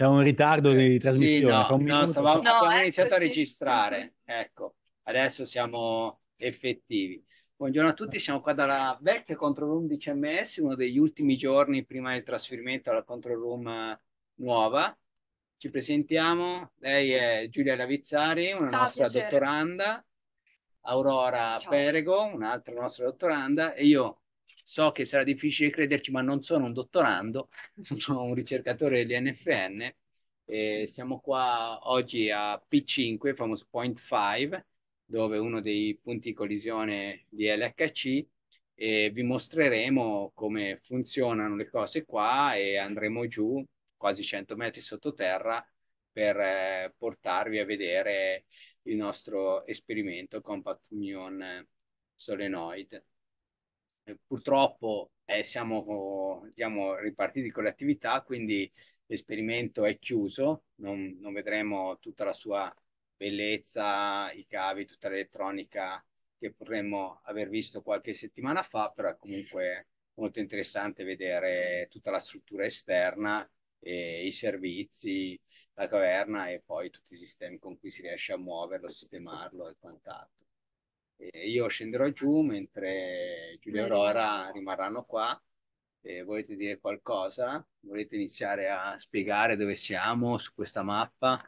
C'è un ritardo eh, di trasmissione. Sì, no, no, stavamo, no, abbiamo eh, iniziato a registrare. Ecco, adesso siamo effettivi. Buongiorno a tutti, siamo qua dalla vecchia control room di CMS, uno degli ultimi giorni prima del trasferimento alla control room eh, nuova. Ci presentiamo, lei è Giulia Lavizzari, una Ciao, nostra piacere. dottoranda, Aurora Ciao. Perego, un'altra nostra dottoranda e io, so che sarà difficile crederci, ma non sono un dottorando, sono un ricercatore dell'INFN. E siamo qua oggi a P5, famoso Point 5, dove uno dei punti di collisione di LHC, e vi mostreremo come funzionano le cose qua e andremo giù quasi 100 metri sottoterra per eh, portarvi a vedere il nostro esperimento Compact Union Solenoid. Eh, purtroppo eh, siamo diciamo, ripartiti con le attività, quindi l'esperimento è chiuso, non, non, vedremo tutta la sua bellezza, i cavi, tutta l'elettronica che potremmo aver visto qualche settimana fa, però è comunque molto interessante vedere tutta la struttura esterna, i servizi, la caverna e poi tutti i sistemi con cui si riesce a muoverlo, sistemarlo e quant'altro io scenderò giù mentre Giulia e Aurora rimarranno qua. Eh, volete dire qualcosa? Volete iniziare a spiegare dove siamo su questa mappa?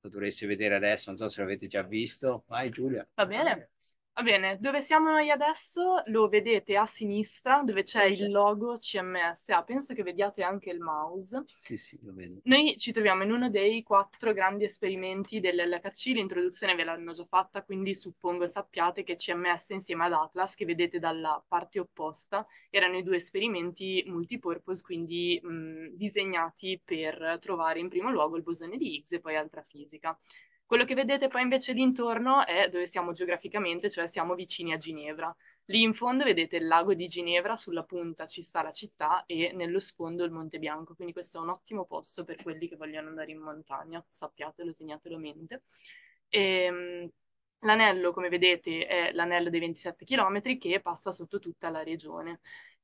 Lo dovreste vedere adesso, non so se l'avete già visto. Vai Giulia. Va bene. Va bene, dove siamo noi adesso lo vedete a sinistra dove c'è eh, il logo CMS. Ah, penso che vediate anche il mouse. Sì, sì, lo vedo. Noi ci troviamo in uno dei quattro grandi esperimenti dell'LHC, l'introduzione ve l'hanno già fatta, quindi suppongo sappiate che CMS insieme ad Atlas, che vedete dalla parte opposta, erano i due esperimenti multipurpose, quindi mh, disegnati per trovare in primo luogo il bosone di Higgs e poi altra fisica. Quello che vedete poi invece l'intorno è dove siamo geograficamente, cioè siamo vicini a Ginevra. Lì in fondo vedete il lago di Ginevra, sulla punta ci sta la città e nello sfondo il Monte Bianco, quindi questo è un ottimo posto per quelli che vogliono andare in montagna, sappiatelo, segnatelo a mente. E, ehm, l'anello, come vedete, è l'anello dei 27 km che passa sotto tutta la regione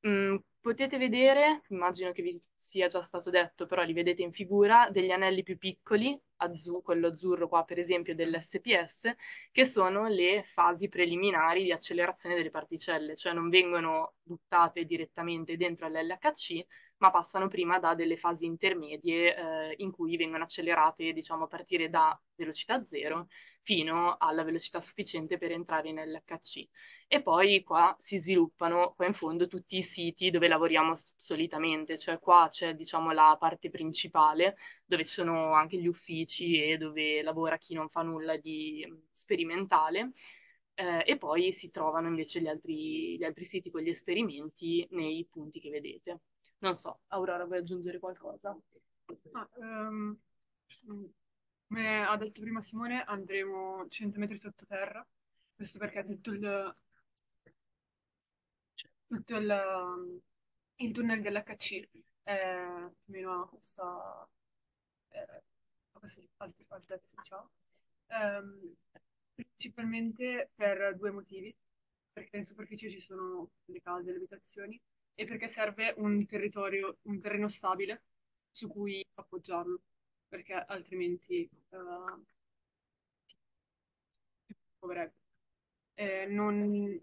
Mm, potete vedere, immagino che vi sia già stato detto, però li vedete in figura, degli anelli più piccoli, azzurro, quello azzurro qua per esempio dell'SPS, che sono le fasi preliminari di accelerazione delle particelle, cioè non vengono buttate direttamente dentro all'LHC, ma passano prima da delle fasi intermedie eh, in cui vengono accelerate, diciamo, a partire da velocità zero fino alla velocità sufficiente per entrare nell'HC. E poi qua si sviluppano, qua in fondo, tutti i siti dove lavoriamo solitamente, cioè qua c'è, diciamo, la parte principale dove ci sono anche gli uffici e dove lavora chi non fa nulla di mm, sperimentale. Eh, e poi si trovano invece gli altri, gli altri siti con gli esperimenti nei punti che vedete. Non so, Aurora, vuoi aggiungere qualcosa? Ah, um, come ha detto prima Simone, andremo 100 metri sottoterra, questo perché tutto il, tutto il, il tunnel dell'HC è meno a questa, eh, a questa altezza, diciamo. Um, ehm, principalmente per due motivi, perché in superficie ci sono le case, le abitazioni, e perché serve un territorio, un terreno stabile su cui appoggiarlo, perché altrimenti uh, si povrebbe. Eh, non,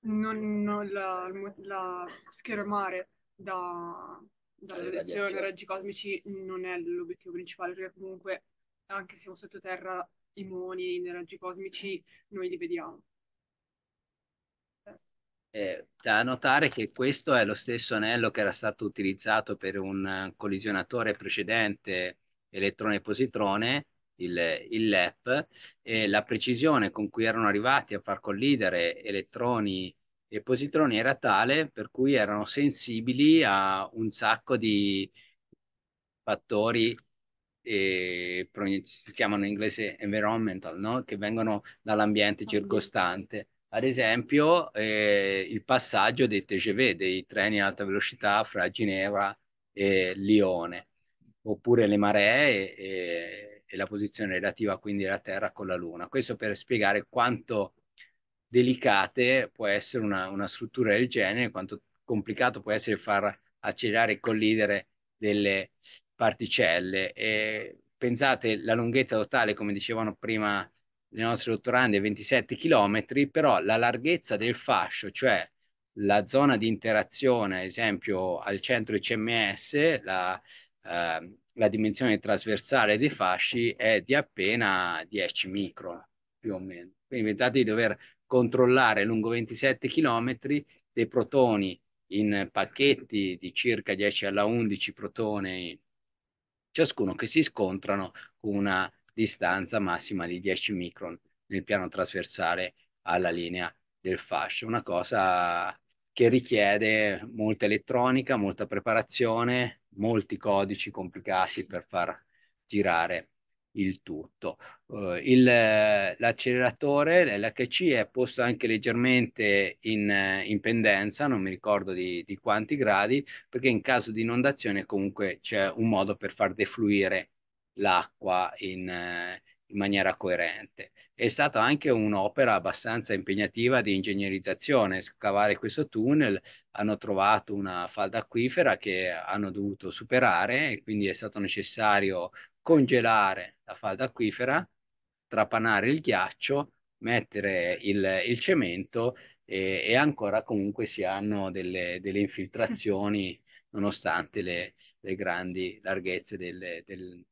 non, non la, la schermare da, dalle eh, radiazioni, raggi cosmici non è l'obiettivo principale, perché comunque anche se siamo sottoterra, i moni nei raggi cosmici noi li vediamo. Eh, da notare che questo è lo stesso anello che era stato utilizzato per un eh, collisionatore precedente elettrone-positrone, il, il LEP, e la precisione con cui erano arrivati a far collidere elettroni e positroni era tale per cui erano sensibili a un sacco di fattori eh, si chiamano in inglese environmental, no? che vengono dall'ambiente circostante ad esempio eh, il passaggio dei TGV, dei treni ad alta velocità fra Ginevra e Lione, oppure le maree e, e, la posizione relativa quindi della Terra con la Luna. Questo per spiegare quanto delicate può essere una, una struttura del genere, quanto complicato può essere far accelerare e collidere delle particelle. E pensate la lunghezza totale, come dicevano prima le nostre dottorande 27 km, però la larghezza del fascio, cioè la zona di interazione, ad esempio al centro ICMS, la, eh, la dimensione trasversale dei fasci è di appena 10 micro, più o meno. Quindi pensate di dover controllare lungo 27 km dei protoni in pacchetti di circa 10 alla 11 protoni ciascuno che si scontrano con una distanza massima di 10 micron nel piano trasversale alla linea del fascio. Una cosa che richiede molta elettronica, molta preparazione, molti codici complicati per far girare il tutto. Uh, l'acceleratore, l'HC, è posto anche leggermente in, in pendenza, non mi ricordo di, di, quanti gradi, perché in caso di inondazione comunque c'è un modo per far defluire l'acqua in, eh, in maniera coerente. È stata anche un'opera abbastanza impegnativa di ingegnerizzazione, scavare questo tunnel, hanno trovato una falda acquifera che hanno dovuto superare e quindi è stato necessario congelare la falda acquifera, trapanare il ghiaccio, mettere il, il cemento e, e, ancora comunque si hanno delle, delle infiltrazioni nonostante le, le, grandi larghezze del, del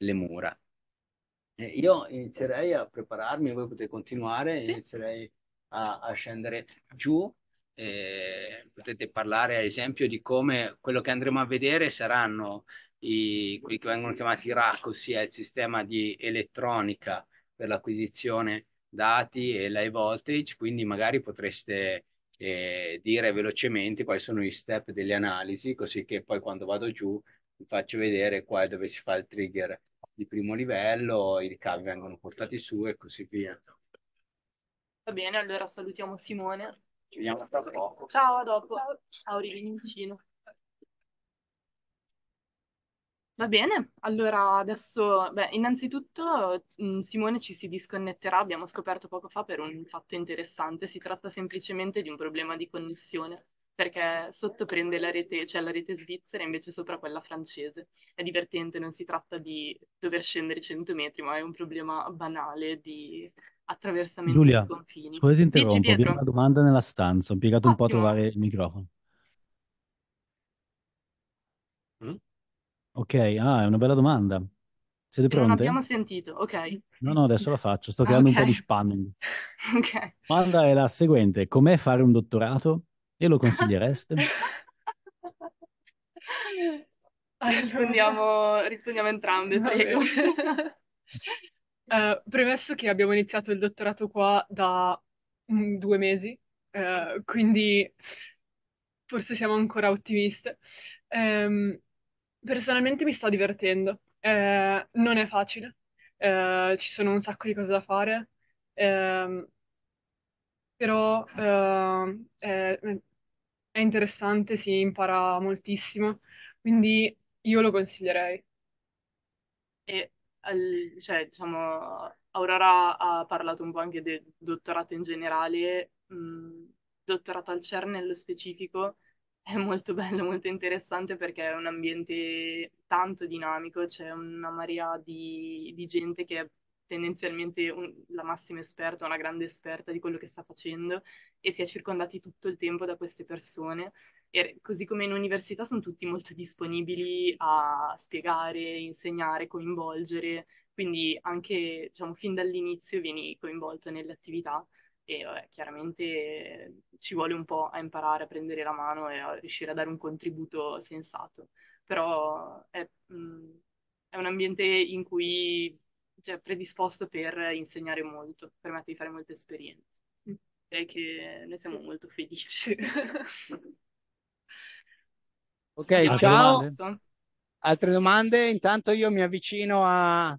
le mura. Eh, io inizierei a prepararmi, voi potete continuare, sì. inizierei a, a, scendere giù. Eh, potete parlare ad esempio di come quello che andremo a vedere saranno i, quelli che vengono chiamati RAC, ossia il sistema di elettronica per l'acquisizione dati e live voltage, quindi magari potreste eh, dire velocemente quali sono gli step delle analisi, così che poi quando vado giù vi faccio vedere qua dove si fa il trigger di primo livello, i ricavi vengono portati su e così via. Va bene, allora salutiamo Simone. Ci vediamo tra poco. Ciao, a dopo. Ciao, Vincino. Va bene, allora adesso, beh, innanzitutto mm, Simone ci si disconnetterà, abbiamo scoperto poco fa per un fatto interessante, si tratta semplicemente di un problema di connessione perché sotto prende la rete, c'è cioè la rete svizzera invece sopra quella francese. È divertente, non si tratta di dover scendere 100 metri, ma è un problema banale di attraversamento Giulia, dei confini. Giulia, scusa se interrompo, Dici, abbiamo una domanda nella stanza, ho impiegato un po' a trovare il microfono. Mm? Ok, ah, è una bella domanda. Siete Non pronte? abbiamo sentito, ok. No, no, adesso la faccio, sto Ah, creando un po' di ok, spanning. ok. La domanda è la seguente: com'è fare un dottorato e lo consigliereste? Rispondiamo, rispondiamo entrambe, prego. uh, premesso che abbiamo iniziato il dottorato qua da mh, mm, due mesi, uh, quindi forse siamo ancora ottimiste. Um, personalmente mi sto divertendo, uh, non è facile, ci sono un sacco di cose da fare, ehm, però è, ehm, è interessante, si impara moltissimo, quindi io lo consiglierei. E cioè, diciamo, Aurora ha parlato un po' anche del dottorato in generale, mh, mhmm, dottorato al CERN nello specifico. È molto bello, molto interessante perché è un ambiente tanto dinamico, c'è una marea di, di gente che è tendenzialmente un, la massima esperta, una grande esperta di quello che sta facendo e si è circondati tutto il tempo da queste persone. E così come in università sono tutti molto disponibili a spiegare, insegnare, coinvolgere, quindi anche diciamo, fin dall'inizio vieni coinvolto nelle attività e vabbè, chiaramente ci vuole un po' a imparare a prendere la mano e a riuscire a dare un contributo sensato, però è, mh, mm, è un ambiente in cui cioè, predisposto per insegnare molto, permette di fare molte esperienze. Mm. Direi che noi siamo sì. molto felici. ok, Altre ciao. Domande? Altre domande? Intanto io mi avvicino a...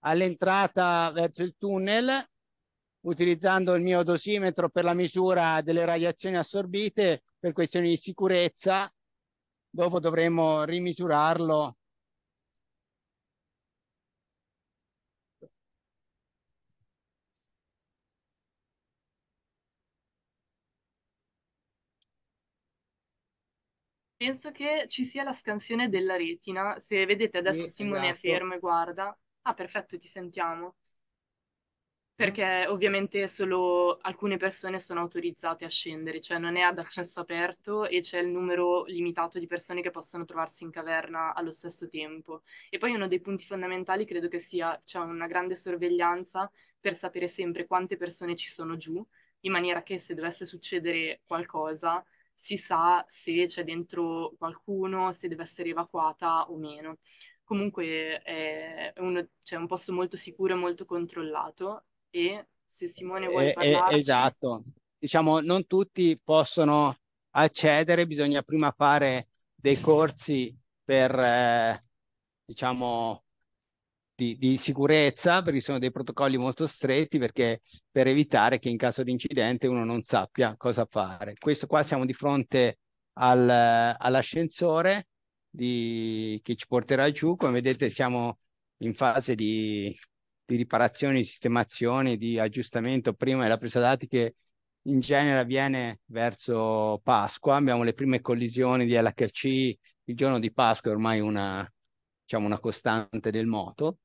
all'entrata verso il tunnel utilizzando il mio dosimetro per la misura delle radiazioni assorbite per questioni di sicurezza. Dopo dovremo rimisurarlo penso che ci sia la scansione della retina. Se vedete adesso sì, Simone esatto. è fermo e guarda. Ah, perfetto, ti sentiamo. Mm. Perché ovviamente solo alcune persone sono autorizzate a scendere, cioè non è ad accesso aperto e c'è il numero limitato di persone che possono trovarsi in caverna allo stesso tempo. E poi uno dei punti fondamentali credo che sia, c'è una grande sorveglianza per sapere sempre quante persone ci sono giù, in maniera che se dovesse succedere qualcosa si sa se c'è dentro qualcuno, se deve essere evacuata o meno. Comunque è uno, cioè, un posto molto sicuro e molto controllato e se Simone vuole eh, eh, parlare. Esatto, diciamo non tutti possono accedere, bisogna prima fare dei corsi per eh, diciamo di, di, sicurezza, perché sono dei protocolli molto stretti, perché per evitare che in caso di incidente uno non sappia cosa fare. Questo qua siamo di fronte al, all'ascensore di, che ci porterà giù, come vedete siamo in fase di, di riparazione, di sistemazione, di aggiustamento prima della presa dati che in genere avviene verso Pasqua, abbiamo le prime collisioni di LHC il giorno di Pasqua, è ormai una, diciamo, una costante del moto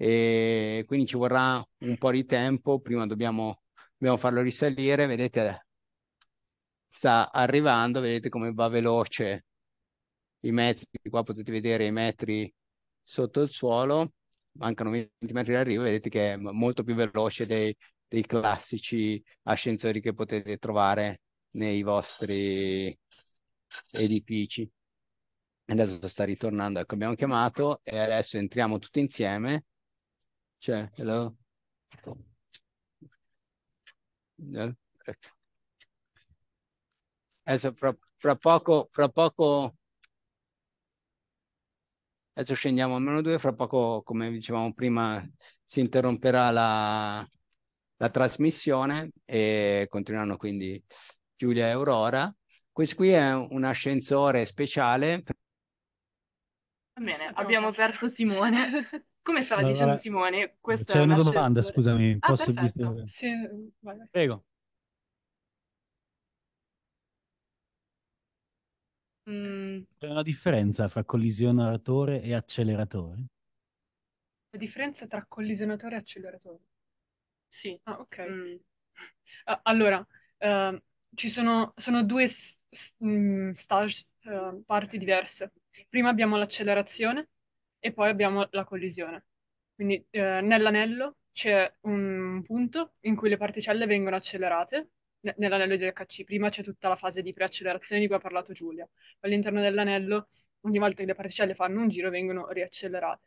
e quindi ci vorrà un po' di tempo, prima dobbiamo, dobbiamo farlo risalire, vedete sta arrivando, vedete come va veloce i metri, qua potete vedere i metri sotto il suolo, mancano 20 metri d'arrivo, vedete che è molto più veloce dei, dei classici ascensori che potete trovare nei vostri edifici. Adesso sta ritornando, ecco abbiamo chiamato e adesso entriamo tutti insieme Chair. Cioè, hello. No? Adesso fra, fra, poco, fra poco, adesso scendiamo a meno 2, fra poco, come dicevamo prima, si interromperà la, la trasmissione e continueranno quindi Giulia e Aurora. Questo qui è un ascensore speciale. Va bene, abbiamo perso Simone. Come stava allora, dicendo Simone, questa c'è una, una domanda, scusami, ah, posso perfetto. Sì, Prego. Mm. C'è una differenza fra collisionatore e acceleratore? La differenza tra collisionatore e acceleratore? Sì. Ah, ok. Mm. Uh, allora, uh, ci sono, sono due s- s- mm, stage, uh, parti diverse. Prima abbiamo l'accelerazione, e poi abbiamo la collisione. Quindi eh, nell'anello c'è un punto in cui le particelle vengono accelerate ne- nell'anello di LHC, Prima c'è tutta la fase di preaccelerazione di cui ha parlato Giulia. All'interno dell'anello, ogni volta che le particelle fanno un giro, vengono riaccelerate.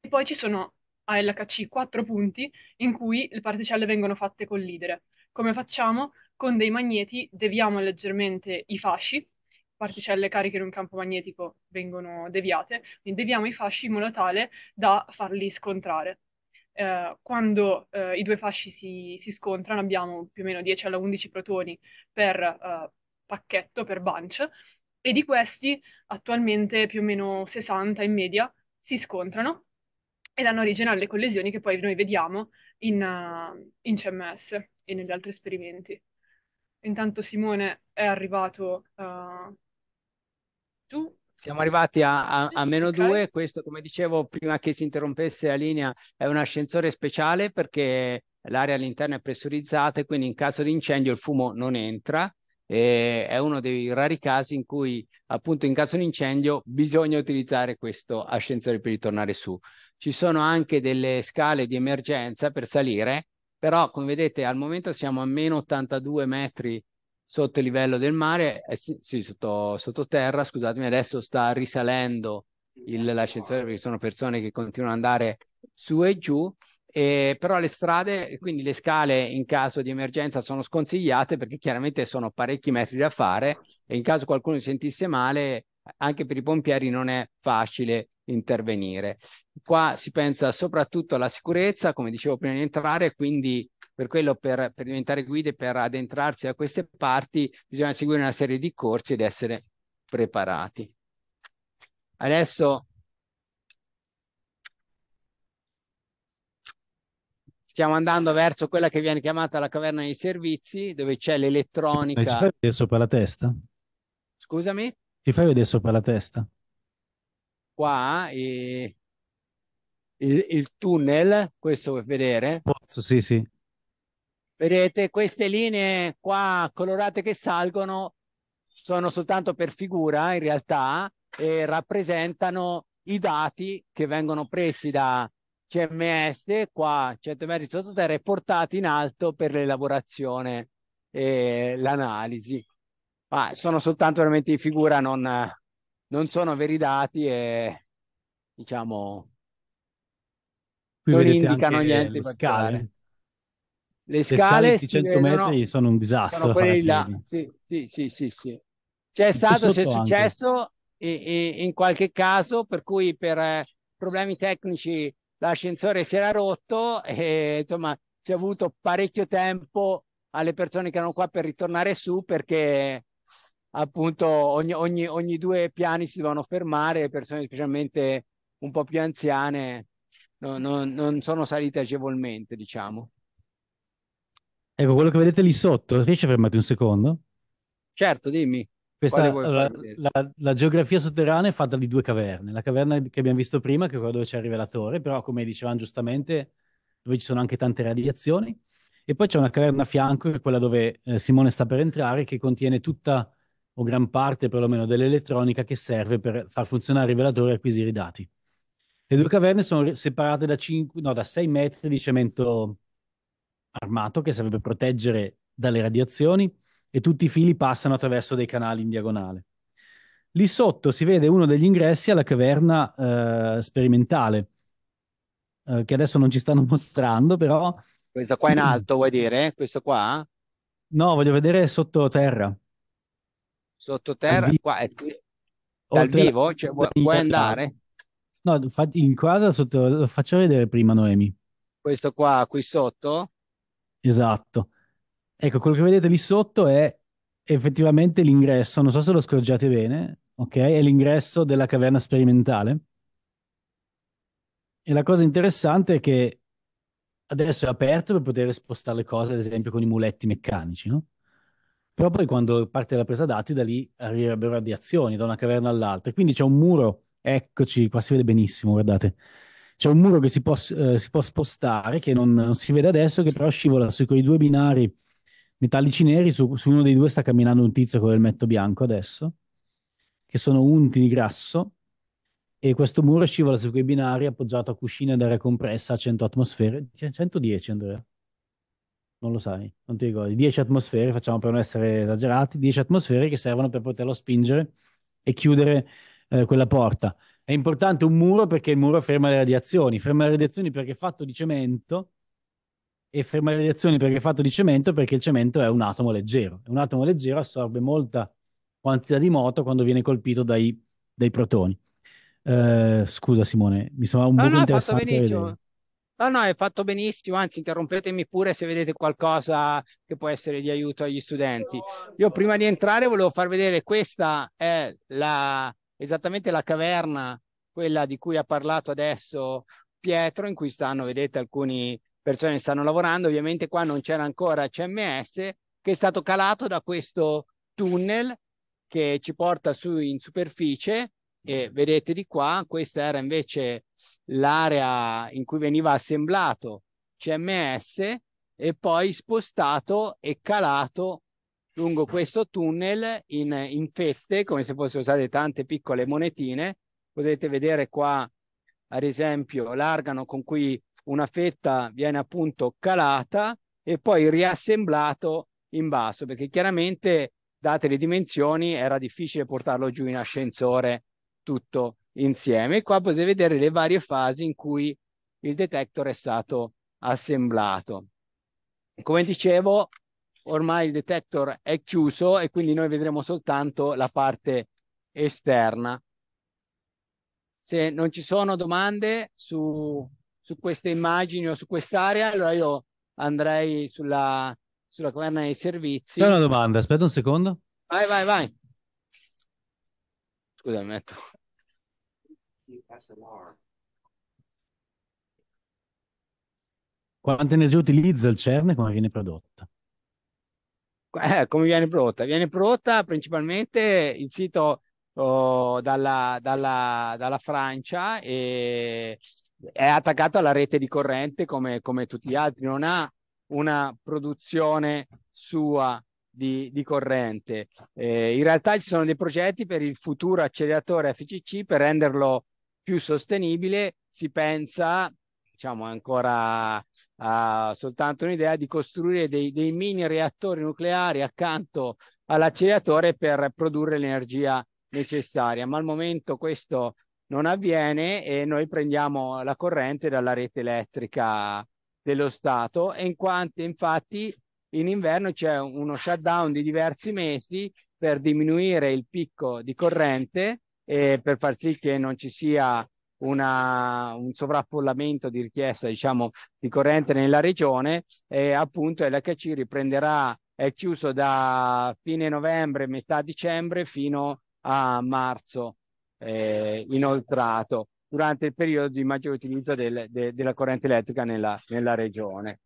E poi ci sono a LHC quattro punti in cui le particelle vengono fatte collidere. Come facciamo? Con dei magneti deviamo leggermente i fasci particelle cariche in un campo magnetico vengono deviate, quindi deviamo i fasci in modo tale da farli scontrare. Eh, quando eh, i due fasci si, si, scontrano abbiamo più o meno 10 alla 11 protoni per eh, pacchetto, per bunch, e di questi attualmente più o meno 60 in media si scontrano e danno origine alle collisioni che poi noi vediamo in, uh, in CMS e negli altri esperimenti. Intanto Simone è arrivato uh, tu siamo arrivati a, a, a meno 2, okay. questo come dicevo prima che si interrompesse la linea è un ascensore speciale perché l'area all'interno è pressurizzata e quindi in caso di incendio il fumo non entra. è uno dei rari casi in cui appunto in caso di incendio bisogna utilizzare questo ascensore per ritornare su. Ci sono anche delle scale di emergenza per salire, però come vedete al momento siamo a meno 82 metri sotto il livello del mare, eh, sì, sì sotto, terra, scusatemi, adesso sta risalendo il, l'ascensore perché sono persone che continuano ad andare su e giù, eh, però le strade, quindi le scale in caso di emergenza sono sconsigliate perché chiaramente sono parecchi metri da fare e in caso qualcuno si sentisse male, anche per i pompieri non è facile intervenire. Qua si pensa soprattutto alla sicurezza, come dicevo prima di entrare, quindi per quello per, per diventare guide, per addentrarsi a queste parti, bisogna seguire una serie di corsi ed essere preparati. Adesso stiamo andando verso quella che viene chiamata la caverna dei servizi, dove c'è l'elettronica. Sì, ci fai vedere sopra la testa? Scusami? Ci fai vedere sopra la testa? Qua eh, il, il, tunnel, questo vuoi vedere? Pozzo, sì, sì. Vedete, queste linee qua colorate che salgono sono soltanto per figura in realtà e rappresentano i dati che vengono presi da CMS qua 100 metri sottoterra e portati in alto per l'elaborazione e l'analisi. Ma sono soltanto veramente di figura, non, non sono veri dati e diciamo Qui non indicano niente. Scale, le, scale, di 100 metri sono un disastro. Sono sì, sì, sì, sì, C'è stato, c'è successo in qualche caso per cui per eh, problemi tecnici l'ascensore si era rotto e insomma ci è avuto parecchio tempo alle persone che erano qua per ritornare su perché appunto ogni, ogni, ogni due piani si dovevano fermare, le persone specialmente un po' più anziane non, non, non sono salite agevolmente, diciamo. Ecco, quello che vedete lì sotto, riesci a fermarti un secondo? Certo, dimmi. Questa, la, la, la, geografia sotterranea è fatta di due caverne. La caverna che abbiamo visto prima, che è quella dove c'è il rivelatore, però come dicevamo giustamente, dove ci sono anche tante radiazioni. E poi c'è una caverna a fianco, che è quella dove eh, Simone sta per entrare, che contiene tutta o gran parte perlomeno dell'elettronica che serve per far funzionare il rivelatore e acquisire i dati. Le due caverne sono separate da, 5, no, da 6 metri di cemento armato che serve per proteggere dalle radiazioni e tutti i fili passano attraverso dei canali in diagonale. Lì sotto si vede uno degli ingressi alla caverna eh, sperimentale, eh, che adesso non ci stanno mostrando, però... Questo qua in alto vuoi dire? Questo qua? No, voglio vedere sottoterra. Sottoterra? Vi... Qua è... Dal vivo? Cioè, vuoi, vuoi andare? No, infatti inquadra sotto, lo faccio vedere prima Noemi. Questo qua qui sotto? Esatto. Ecco, quello che vedete lì sotto è effettivamente l'ingresso, non so se lo scorgiate bene, ok? È l'ingresso della caverna sperimentale. E la cosa interessante è che adesso è aperto per poter spostare le cose, ad esempio con i muletti meccanici, no? Però poi quando parte la presa dati, da lì arriverebbero radiazioni da una caverna all'altra. Quindi c'è un muro, eccoci, qua si vede benissimo, guardate c'è un muro che si può, eh, si può spostare, che non, non, si vede adesso, che però scivola su quei due binari metallici neri, su, su uno dei due sta camminando un tizio con l'elmetto bianco adesso, che sono unti di grasso, e questo muro scivola su quei binari appoggiato a cuscina d'aria compressa a 100 atmosfere, 110 cioè, Andrea, non lo sai, non ti ricordi, 10 atmosfere, facciamo per non essere esagerati, 10 atmosfere che servono per poterlo spingere e chiudere eh, quella porta è importante un muro perché il muro ferma le radiazioni, ferma le radiazioni perché è fatto di cemento e ferma le radiazioni perché è fatto di cemento perché il cemento è un atomo leggero. Un atomo leggero assorbe molta quantità di moto quando viene colpito dai, dai protoni. Eh, scusa Simone, mi sembra un po' no, no, interessante. Fatto benissimo. No, no, è fatto benissimo, anzi interrompetemi pure se vedete qualcosa che può essere di aiuto agli studenti. Io prima di entrare volevo far vedere questa è la, esattamente la caverna, quella di cui ha parlato adesso Pietro, in cui stanno, vedete, alcune persone stanno lavorando. Ovviamente qua non c'era ancora CMS, che è stato calato da questo tunnel che ci porta su in superficie e vedete di qua, questa era invece l'area in cui veniva assemblato CMS e poi spostato e calato lungo ah. questo tunnel in, in fette, come se fossero usate tante piccole monetine. Potete vedere qua, ad esempio, l'argano con cui una fetta viene appunto calata e poi riassemblato in basso, perché chiaramente, date le dimensioni, era difficile portarlo giù in ascensore tutto insieme. E qua potete vedere le varie fasi in cui il detector è stato assemblato. Come dicevo, ormai il detector è chiuso e quindi noi vedremo soltanto la parte esterna. Se non ci sono domande su, su queste immagini o su quest'area, allora io andrei sulla, sulla caverna dei servizi. C'è una domanda, aspetta un secondo. Vai, vai, vai. Scusa, mi metto. Quanta energia utilizza il CERN e come viene prodotta? eh, come viene prodotta? Viene prodotta principalmente in sito oh, dalla, dalla, dalla, Francia e è attaccata alla rete di corrente come, come tutti gli altri, non ha una produzione sua di, di corrente. Eh, in realtà ci sono dei progetti per il futuro acceleratore FCC per renderlo più sostenibile. Si pensa diciamo è ancora uh, soltanto un'idea di costruire dei, dei, mini reattori nucleari accanto all'acceleratore per produrre l'energia necessaria, ma al momento questo non avviene e noi prendiamo la corrente dalla rete elettrica dello Stato e in quanto, infatti in inverno c'è uno shutdown di diversi mesi per diminuire il picco di corrente e per far sì che non ci sia una, un sovrappollamento di richiesta diciamo, di corrente nella regione e appunto l'HC riprenderà, è chiuso da fine novembre, metà dicembre fino a marzo eh, inoltrato durante il periodo di maggior utilizzo del, de, della corrente elettrica nella, nella regione.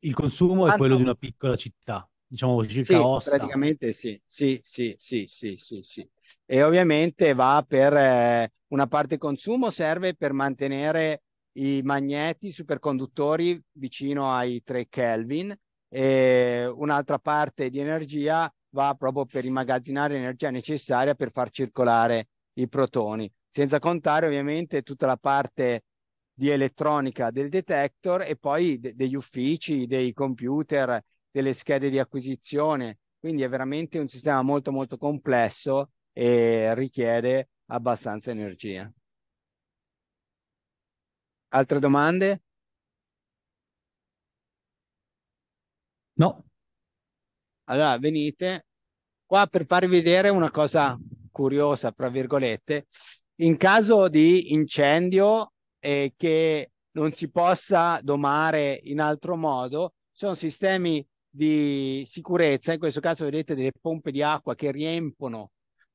Il consumo Tanto... è quello di una piccola città, diciamo circa sì, Osta. Praticamente sì, sì, sì, sì, sì, sì, sì e ovviamente va per eh, una parte consumo, serve per mantenere i magneti superconduttori vicino ai 3 Kelvin e un'altra parte di energia va proprio per immagazzinare l'energia necessaria per far circolare i protoni, senza contare ovviamente tutta la parte di elettronica del detector e poi de- degli uffici, dei computer, delle schede di acquisizione. Quindi è veramente un sistema molto molto complesso e richiede abbastanza energia. Altre domande? No. Allora venite qua per farvi vedere una cosa curiosa, tra virgolette, in caso di incendio eh, che non si possa domare in altro modo, sono sistemi di sicurezza, in questo caso vedete delle pompe di acqua che riempono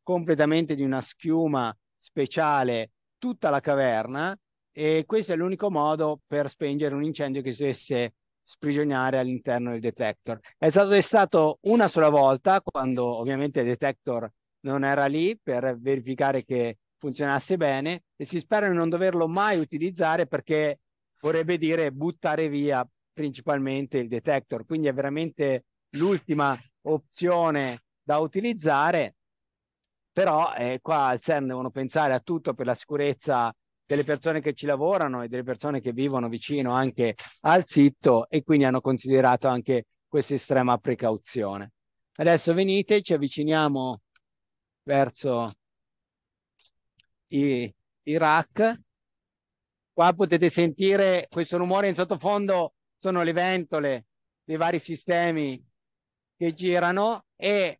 completamente di una schiuma speciale tutta la caverna e questo è l'unico modo per spengere un incendio che si dovesse sprigionare all'interno del detector. È stato testato una sola volta quando ovviamente il detector non era lì per verificare che funzionasse bene e si spera di non doverlo mai utilizzare perché vorrebbe dire buttare via principalmente il detector, quindi è veramente l'ultima opzione da utilizzare però eh, qua al CERN devono pensare a tutto per la sicurezza delle persone che ci lavorano e delle persone che vivono vicino anche al sito e quindi hanno considerato anche questa estrema precauzione. Adesso venite, ci avviciniamo verso i, Iraq. Qua potete sentire questo rumore in sottofondo, sono le ventole dei vari sistemi che girano e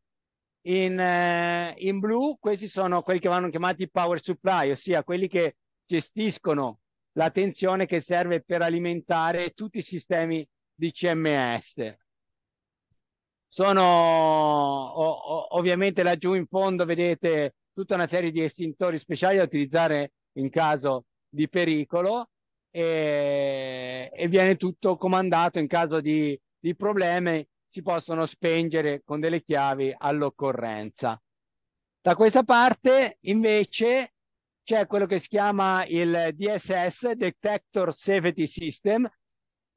in, eh, in blu questi sono quelli che vanno chiamati power supply, ossia quelli che gestiscono la tensione che serve per alimentare tutti i sistemi di CMS. Sono o, ovviamente laggiù in fondo vedete tutta una serie di estintori speciali da utilizzare in caso di pericolo e, e viene tutto comandato in caso di, di problemi si possono spengere con delle chiavi all'occorrenza. Da questa parte invece c'è quello che si chiama il DSS, Detector Safety System,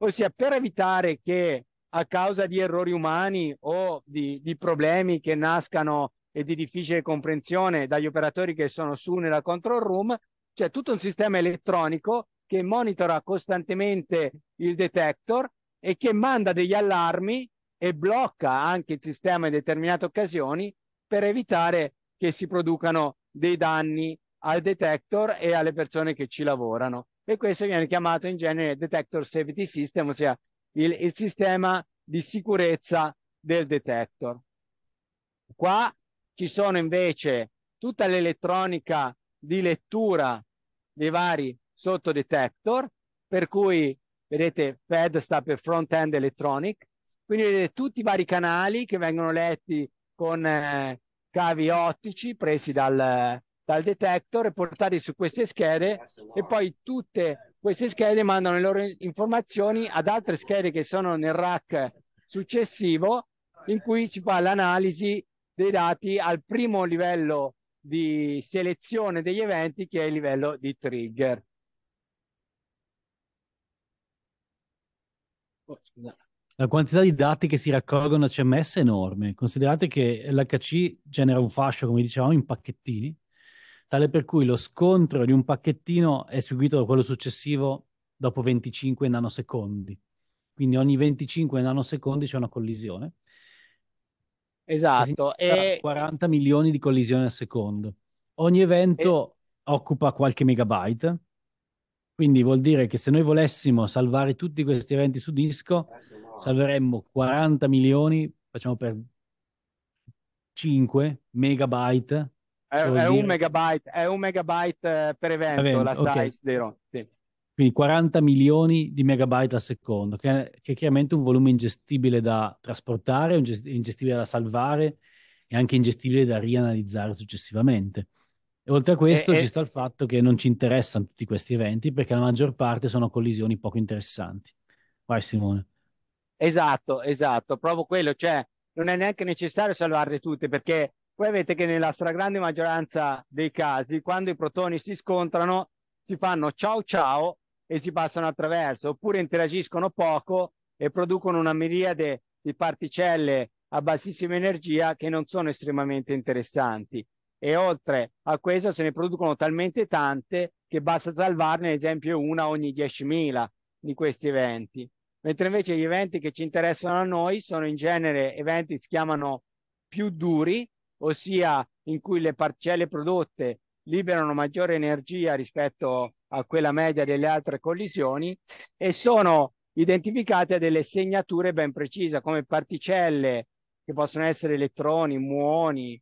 ossia per evitare che a causa di errori umani o di, di problemi che nascano e di difficile comprensione dagli operatori che sono su nella control room, c'è tutto un sistema elettronico che monitora costantemente il detector e che manda degli allarmi e blocca anche il sistema in determinate occasioni per evitare che si producano dei danni al detector e alle persone che ci lavorano. E questo viene chiamato in genere detector safety system, ossia il, il sistema di sicurezza del detector. Qua ci sono invece tutta l'elettronica di lettura dei vari sottodetector, per cui vedete FED sta per front end electronic, quindi vedete tutti i vari canali che vengono letti con eh, cavi ottici presi dal, dal detector e portati su queste schede e poi tutte queste schede mandano le loro informazioni ad altre schede che sono nel rack successivo in cui si fa l'analisi dei dati al primo livello di selezione degli eventi che è il livello di trigger. Oh, no la quantità di dati che si raccolgono a CMS è enorme. Considerate che l'HC genera un fascio, come dicevamo, in pacchettini, tale per cui lo scontro di un pacchettino è seguito da quello successivo dopo 25 nanosecondi. Quindi ogni 25 nanosecondi c'è una collisione. Esatto. E 40 milioni di collisioni al secondo. Ogni evento e... occupa qualche megabyte quindi vuol dire che se noi volessimo salvare tutti questi eventi su disco, salveremmo 40 milioni, facciamo per 5 megabyte. È, è un megabyte, è un megabyte eh, per evento, evento la okay. size dei ROM. Sì. Quindi 40 milioni di megabyte al secondo, che, che è chiaramente un volume ingestibile da trasportare, ingestibile da salvare e anche ingestibile da rianalizzare successivamente. E oltre a questo e, ci sta il fatto che non ci interessano tutti questi eventi perché la maggior parte sono collisioni poco interessanti. Vai Simone. Esatto, esatto, proprio quello, cioè non è neanche necessario salvarle tutte perché poi vedete che nella stragrande maggioranza dei casi quando i protoni si scontrano si fanno ciao ciao e si passano attraverso oppure interagiscono poco e producono una miriade di particelle a bassissima energia che non sono estremamente interessanti e oltre a questo se ne producono talmente tante che basta salvarne ad esempio una ogni 10.000 di questi eventi. Mentre invece gli eventi che ci interessano a noi sono in genere eventi che si chiamano più duri, ossia in cui le parcelle prodotte liberano maggiore energia rispetto a quella media delle altre collisioni e sono identificate delle segnature ben precise come particelle che possono essere elettroni, muoni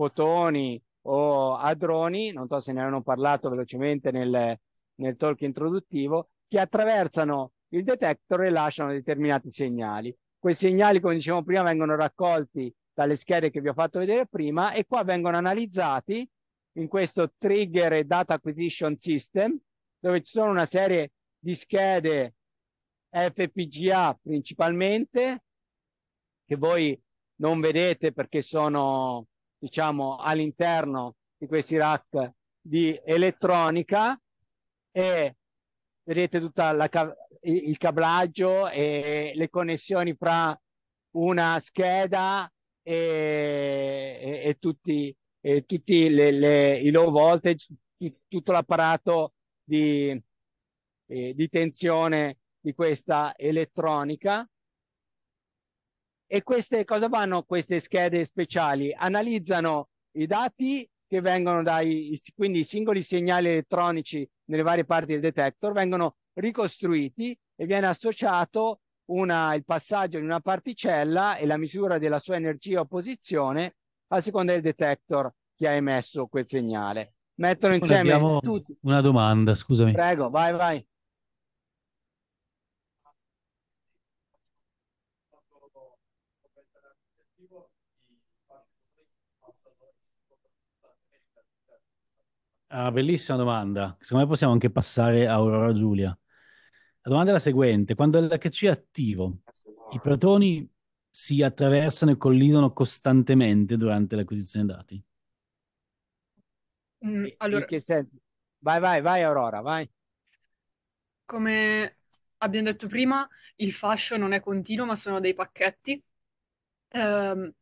fotoni o adroni, non so se ne hanno parlato velocemente nel, nel talk introduttivo, che attraversano il detector e lasciano determinati segnali. Quei segnali, come dicevamo prima, vengono raccolti dalle schede che vi ho fatto vedere prima e qua vengono analizzati in questo Trigger e Data Acquisition System, dove ci sono una serie di schede FPGA principalmente, che voi non vedete perché sono diciamo, all'interno di questi rack di elettronica e vedete tutto il cablaggio e le connessioni fra una scheda e, e, e tutti, e tutti le, le, i low voltage, tutto l'apparato di, eh, di tensione di questa elettronica e queste cosa vanno queste schede speciali? Analizzano i dati che vengono dai quindi i singoli segnali elettronici nelle varie parti del detector vengono ricostruiti e viene associato una, il passaggio di una particella e la misura della sua energia o posizione a seconda del detector che ha emesso quel segnale. Mettono insieme tutti. Una domanda, scusami. Prego, vai, vai. Ah, bellissima domanda. Secondo me possiamo anche passare a Aurora Giulia. La domanda è la seguente: quando l'HC è attivo, i protoni si attraversano e collidono costantemente durante l'acquisizione dati? Mm, allora, In che senso? Vai, vai, vai, Aurora, vai. come abbiamo detto prima, il fascio non è continuo, ma sono dei pacchetti. Ehm,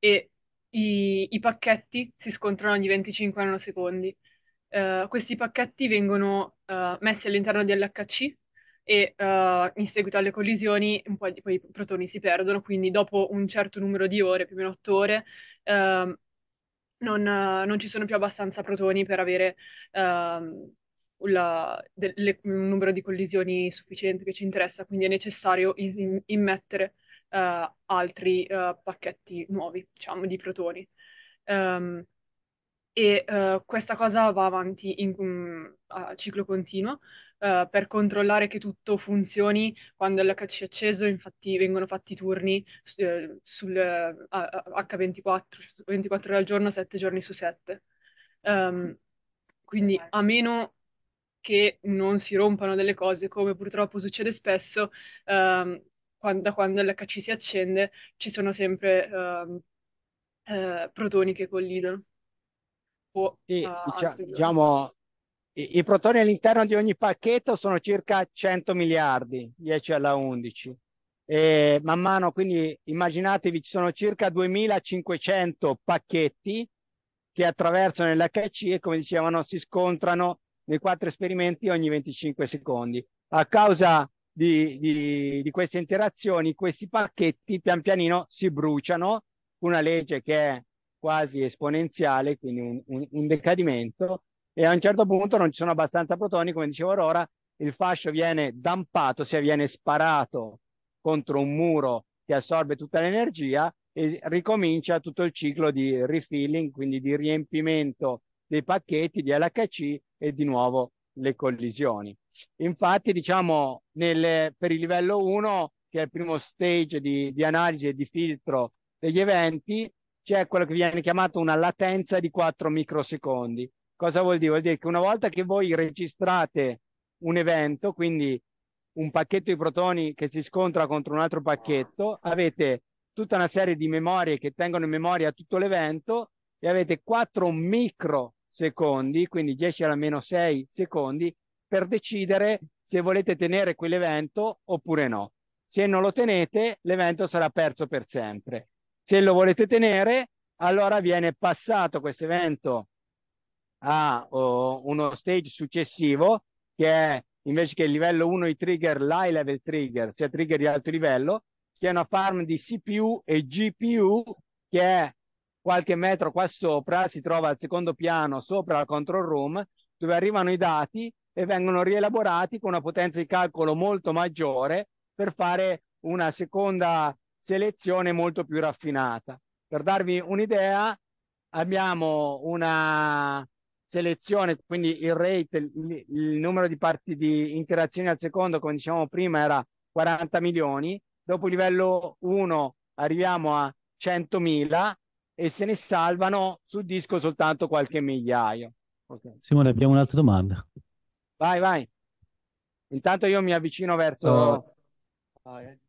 e i, i pacchetti si scontrano ogni 25 nanosecondi. Eh, questi pacchetti vengono uh, messi all'interno di LHC e uh, in seguito alle collisioni un po' di, poi i protoni si perdono, quindi dopo un certo numero di ore, più o meno otto ore, ehm, non, non, ci sono più abbastanza protoni per avere ehm, la, de, le, un numero di collisioni sufficiente che ci interessa, quindi è necessario in, in, immettere altri pacchetti nuovi, diciamo, di protoni. Um, e eh, questa cosa va avanti in, um, a ciclo continuo uh, per controllare che tutto funzioni quando l'HC è acceso, infatti vengono fatti turni uh, sul H24, 24 ore al giorno, 7 giorni su 7. Um, ehm, quindi a meno che non si rompano delle cose, come purtroppo succede spesso, um, ehm, quando, da quando l'HC si accende ci sono sempre ehm, protoni che collidono o sì, eh, a, diciamo, diciamo i, i, protoni all'interno di ogni pacchetto sono circa 100 miliardi, 10 alla 11. E man mano, quindi immaginatevi, ci sono circa 2500 pacchetti che attraversano l'HC e come dicevano si scontrano nei quattro esperimenti ogni 25 secondi. A causa di, di, di queste interazioni, questi pacchetti pian pianino si bruciano, una legge che è quasi esponenziale, quindi un, un, un decadimento, e a un certo punto non ci sono abbastanza protoni, come dicevo Aurora, il fascio viene dampato, ossia viene sparato contro un muro che assorbe tutta l'energia e ricomincia tutto il ciclo di refilling, quindi di riempimento dei pacchetti di LHC e di nuovo le collisioni. Infatti, diciamo, nel, per il livello 1, che è il primo stage di, di analisi e di filtro degli eventi, c'è quello che viene chiamato una latenza di 4 microsecondi. Cosa vuol dire? Vuol dire che una volta che voi registrate un evento, quindi un pacchetto di protoni che si scontra contro un altro pacchetto, avete tutta una serie di memorie che tengono in memoria tutto l'evento e avete 4 microsecondi, quindi 10 alla meno 6 secondi, per decidere se volete tenere quell'evento oppure no. Se non lo tenete, l'evento sarà perso per sempre. Se lo volete tenere, allora viene passato questo evento a oh, uno stage successivo che è invece che il livello 1 i trigger l'high level trigger, cioè trigger di alto livello, che è una farm di CPU e GPU che è qualche metro qua sopra, si trova al secondo piano sopra la control room, dove arrivano i dati e vengono rielaborati con una potenza di calcolo molto maggiore per fare una seconda selezione molto più raffinata. Per darvi un'idea, abbiamo una selezione, quindi il rate, il, il numero di, parti, di interazioni al secondo, come dicevamo prima, era 40 milioni, dopo il livello 1 arriviamo a 100 mila e se ne salvano sul disco soltanto qualche migliaio. Okay. Simone, abbiamo un'altra domanda. Vai, vai. Intanto io mi avvicino verso... Oh. Okay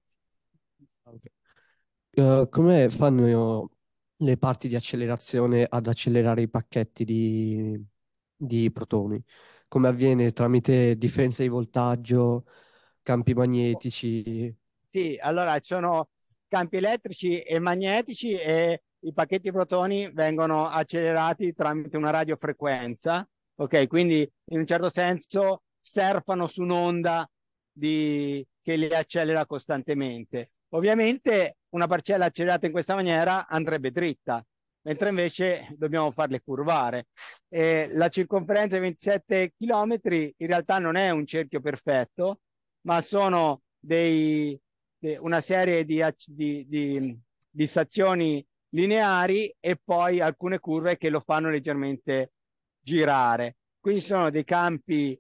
eh, come fanno le parti di accelerazione ad accelerare i pacchetti di, di protoni? Come avviene tramite differenza di voltaggio, campi magnetici? Sì, allora ci sono campi elettrici e magnetici e i pacchetti protoni vengono accelerati tramite una radiofrequenza, ok? Quindi in un certo senso surfano su un'onda di... che li accelera costantemente. Ovviamente una parcella accelerata in questa maniera andrebbe dritta, mentre invece dobbiamo farle curvare. E la circonferenza di 27 km in realtà non è un cerchio perfetto, ma sono dei, de, una serie di, di, di, di, stazioni lineari e poi alcune curve che lo fanno leggermente girare. Quindi sono dei campi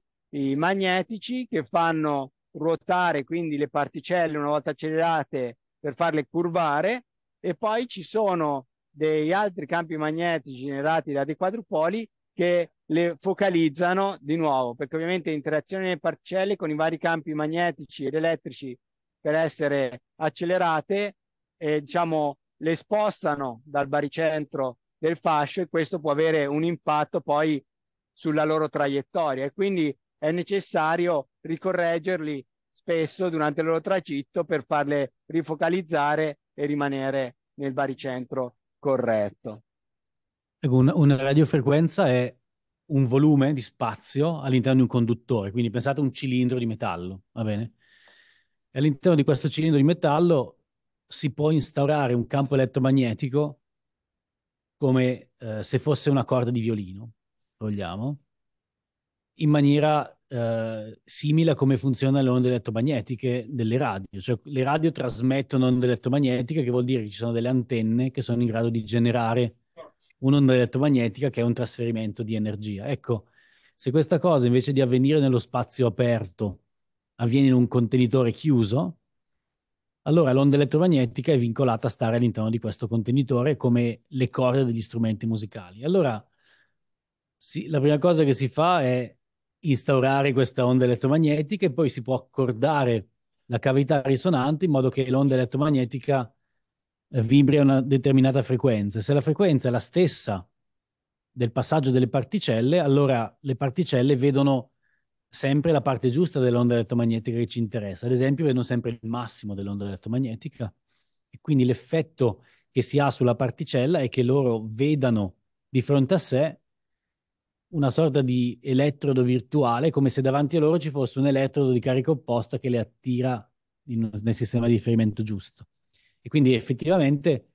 magnetici che fanno ruotare quindi le particelle una volta accelerate per farle curvare e poi ci sono dei altri campi magnetici generati da dei quadrupoli che le focalizzano di nuovo, perché ovviamente interazione delle parcelle con i vari campi magnetici ed elettrici per essere accelerate, eh, diciamo, le spostano dal baricentro del fascio e questo può avere un impatto poi sulla loro traiettoria e quindi è necessario ricorreggerli spesso durante il loro tragitto per farle rifocalizzare e rimanere nel baricentro corretto. Ecco, una, una radiofrequenza è un volume di spazio all'interno di un conduttore, quindi pensate a un cilindro di metallo, va bene? E all'interno di questo cilindro di metallo si può instaurare un campo elettromagnetico come eh, se fosse una corda di violino, vogliamo, in maniera eh, simile a come funzionano le onde elettromagnetiche delle radio, cioè le radio trasmettono onde elettromagnetiche che vuol dire che ci sono delle antenne che sono in grado di generare un'onda elettromagnetica che è un trasferimento di energia. Ecco, se questa cosa invece di avvenire nello spazio aperto avviene in un contenitore chiuso, allora l'onda elettromagnetica è vincolata a stare all'interno di questo contenitore come le corde degli strumenti musicali. Allora sì, la prima cosa che si fa è instaurare questa onda elettromagnetica e poi si può accordare la cavità risonante in modo che l'onda elettromagnetica vibri a una determinata frequenza. Se la frequenza è la stessa del passaggio delle particelle, allora le particelle vedono sempre la parte giusta dell'onda elettromagnetica che ci interessa. Ad esempio, vedono sempre il massimo dell'onda elettromagnetica e quindi l'effetto che si ha sulla particella è che loro vedano di fronte a sé una sorta di elettrodo virtuale, come se davanti a loro ci fosse un elettrodo di carica opposta che le attira in, nel sistema di riferimento giusto. E quindi effettivamente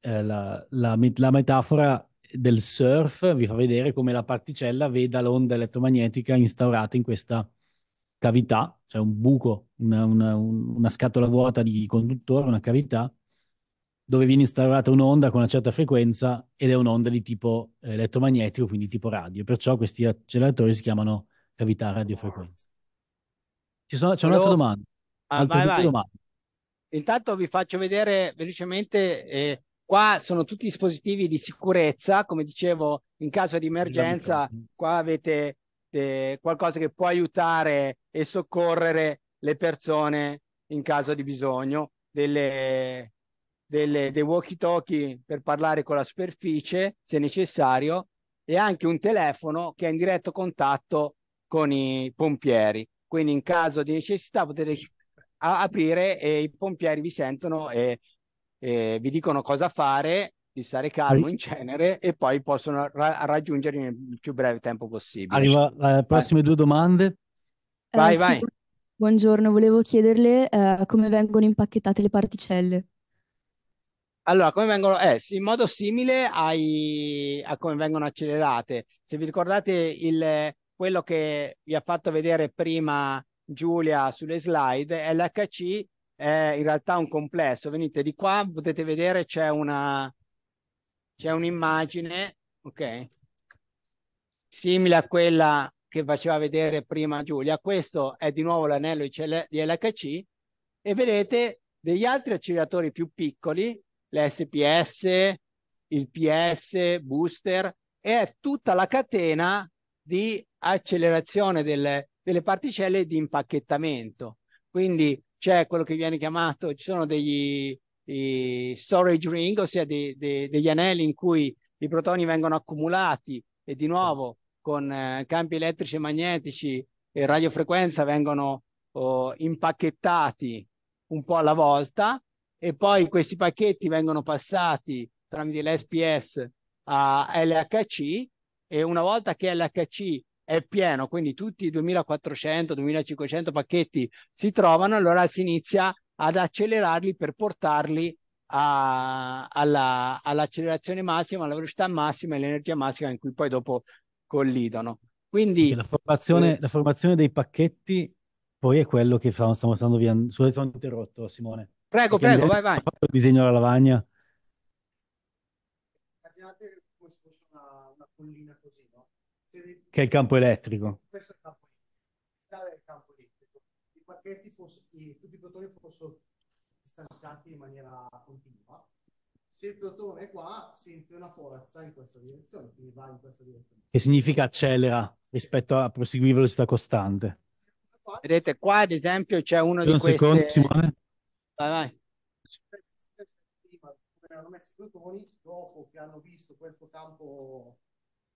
eh, la, la, la, metafora del surf vi fa vedere come la particella veda l'onda elettromagnetica instaurata in questa cavità, cioè un buco, una, una, una scatola vuota di conduttore, una cavità, dove viene instaurata un'onda con una certa frequenza ed è un'onda di tipo elettromagnetico, quindi tipo radio. Perciò questi acceleratori si chiamano cavità radiofrequenza. Ci sono, c'è Però... un'altra domanda. Ah, vai, vai. domanda. Intanto vi faccio vedere velocemente, eh, qua sono tutti dispositivi di sicurezza, come dicevo, in caso di emergenza, qua avete eh, qualcosa che può aiutare e soccorrere le persone in caso di bisogno delle, delle, dei walkie-talkie per parlare con la superficie, se necessario, e anche un telefono che è in diretto contatto con i pompieri. Quindi in caso di necessità potete aprire e i pompieri vi sentono e, e vi dicono cosa fare di stare calmo in genere e poi possono ra- raggiungerli nel più breve tempo possibile. Arriva le eh, prossime vai. due domande. Eh, vai, eh, vai. Sì, buongiorno, volevo chiederle eh, come vengono impacchettate le particelle. Allora, come vengono, eh, in modo simile ai, a come vengono accelerate. Se vi ricordate il, quello che vi ha fatto vedere prima Giulia sulle slide, LHC è in realtà un complesso. Venite di qua, potete vedere c'è una, c'è un'immagine, ok, simile a quella che faceva vedere prima Giulia. Questo è di nuovo l'anello di LHC e vedete degli altri acceleratori più piccoli l'SPS, il PS, booster, è tutta la catena di accelerazione delle, delle particelle di impacchettamento. Quindi c'è quello che viene chiamato, ci sono degli storage ring, ossia de, de, degli anelli in cui i protoni vengono accumulati e di nuovo con eh, campi elettrici e magnetici e radiofrequenza vengono oh, impacchettati un po' alla volta e poi questi pacchetti vengono passati tramite l'SPS a LHC e una volta che LHC è pieno, quindi tutti i 2400-2500 pacchetti si trovano, allora si inizia ad accelerarli per portarli a, alla, all'accelerazione massima, alla velocità massima e all'energia massima in cui poi dopo collidono. Quindi la formazione, eh, la formazione dei pacchetti poi è quello che fa, stiamo stando via. Scusate, sono interrotto, Simone. Prego, prego, vai, vai. fatto il disegno alla lavagna. Immaginate come fosse una, una collina così, no? Se... Che è il campo elettrico. Questo è il campo elettrico. Il campo elettrico. I pacchetti fossero, i, tutti i protoni fossero distanziati in maniera continua. Se il protone è qua, sente una forza in questa direzione, quindi va in questa direzione. Che significa accelera rispetto a proseguire velocità costante. Vedete, qua ad esempio c'è uno di un questi. Simone? Vai, vai. Erano messi i protoni dopo che hanno visto questo campo,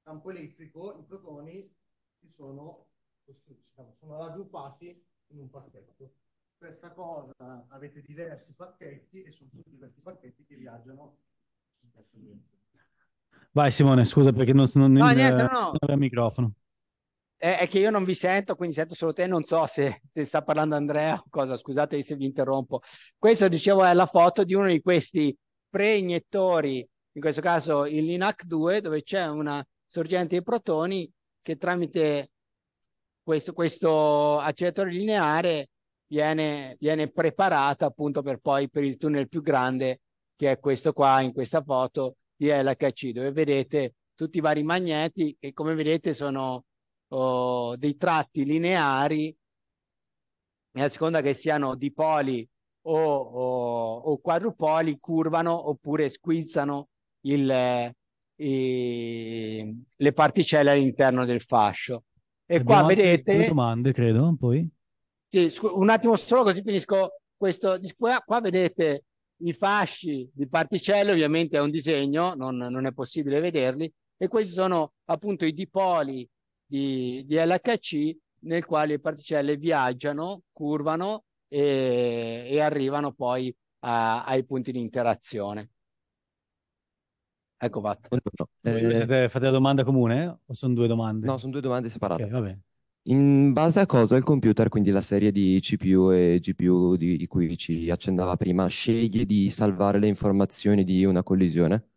campo elettrico, i protoni si sono costruiti, diciamo, sono raggruppati in un pacchetto. Questa cosa avete diversi pacchetti e sono tutti questi pacchetti che viaggiano Vai Simone, scusa perché non sono no, nel, niente, no. nel microfono è, che io non vi sento, quindi sento solo te, non so se, se sta parlando Andrea o cosa, scusate se vi interrompo. Questo, dicevo, è la foto di uno di questi preiettori, in questo caso il LINAC2, dove c'è una sorgente di protoni che tramite questo, questo acceleratore lineare viene, viene preparata appunto per poi per il tunnel più grande che è questo qua in questa foto di LHC dove vedete tutti i vari magneti che come vedete sono oh, dei tratti lineari e a seconda che siano dipoli o, o, o quadrupoli curvano oppure squizzano il, i, le particelle all'interno del fascio. E qua vedete... domande, credo, poi. Sì, un attimo solo così finisco questo. Qua, qua vedete i fasci di particelle, ovviamente è un disegno, non, non, è possibile vederli, e questi sono appunto i dipoli di, di LHC nel quale le particelle viaggiano, curvano e, e arrivano poi a, ai punti di interazione. Ecco fatto. Eh, siete, fate la domanda comune o sono due domande? No, sono due domande separate. Okay, In base a cosa il computer, quindi la serie di CPU e GPU di, di cui ci accennava prima, sceglie di salvare le informazioni di una collisione?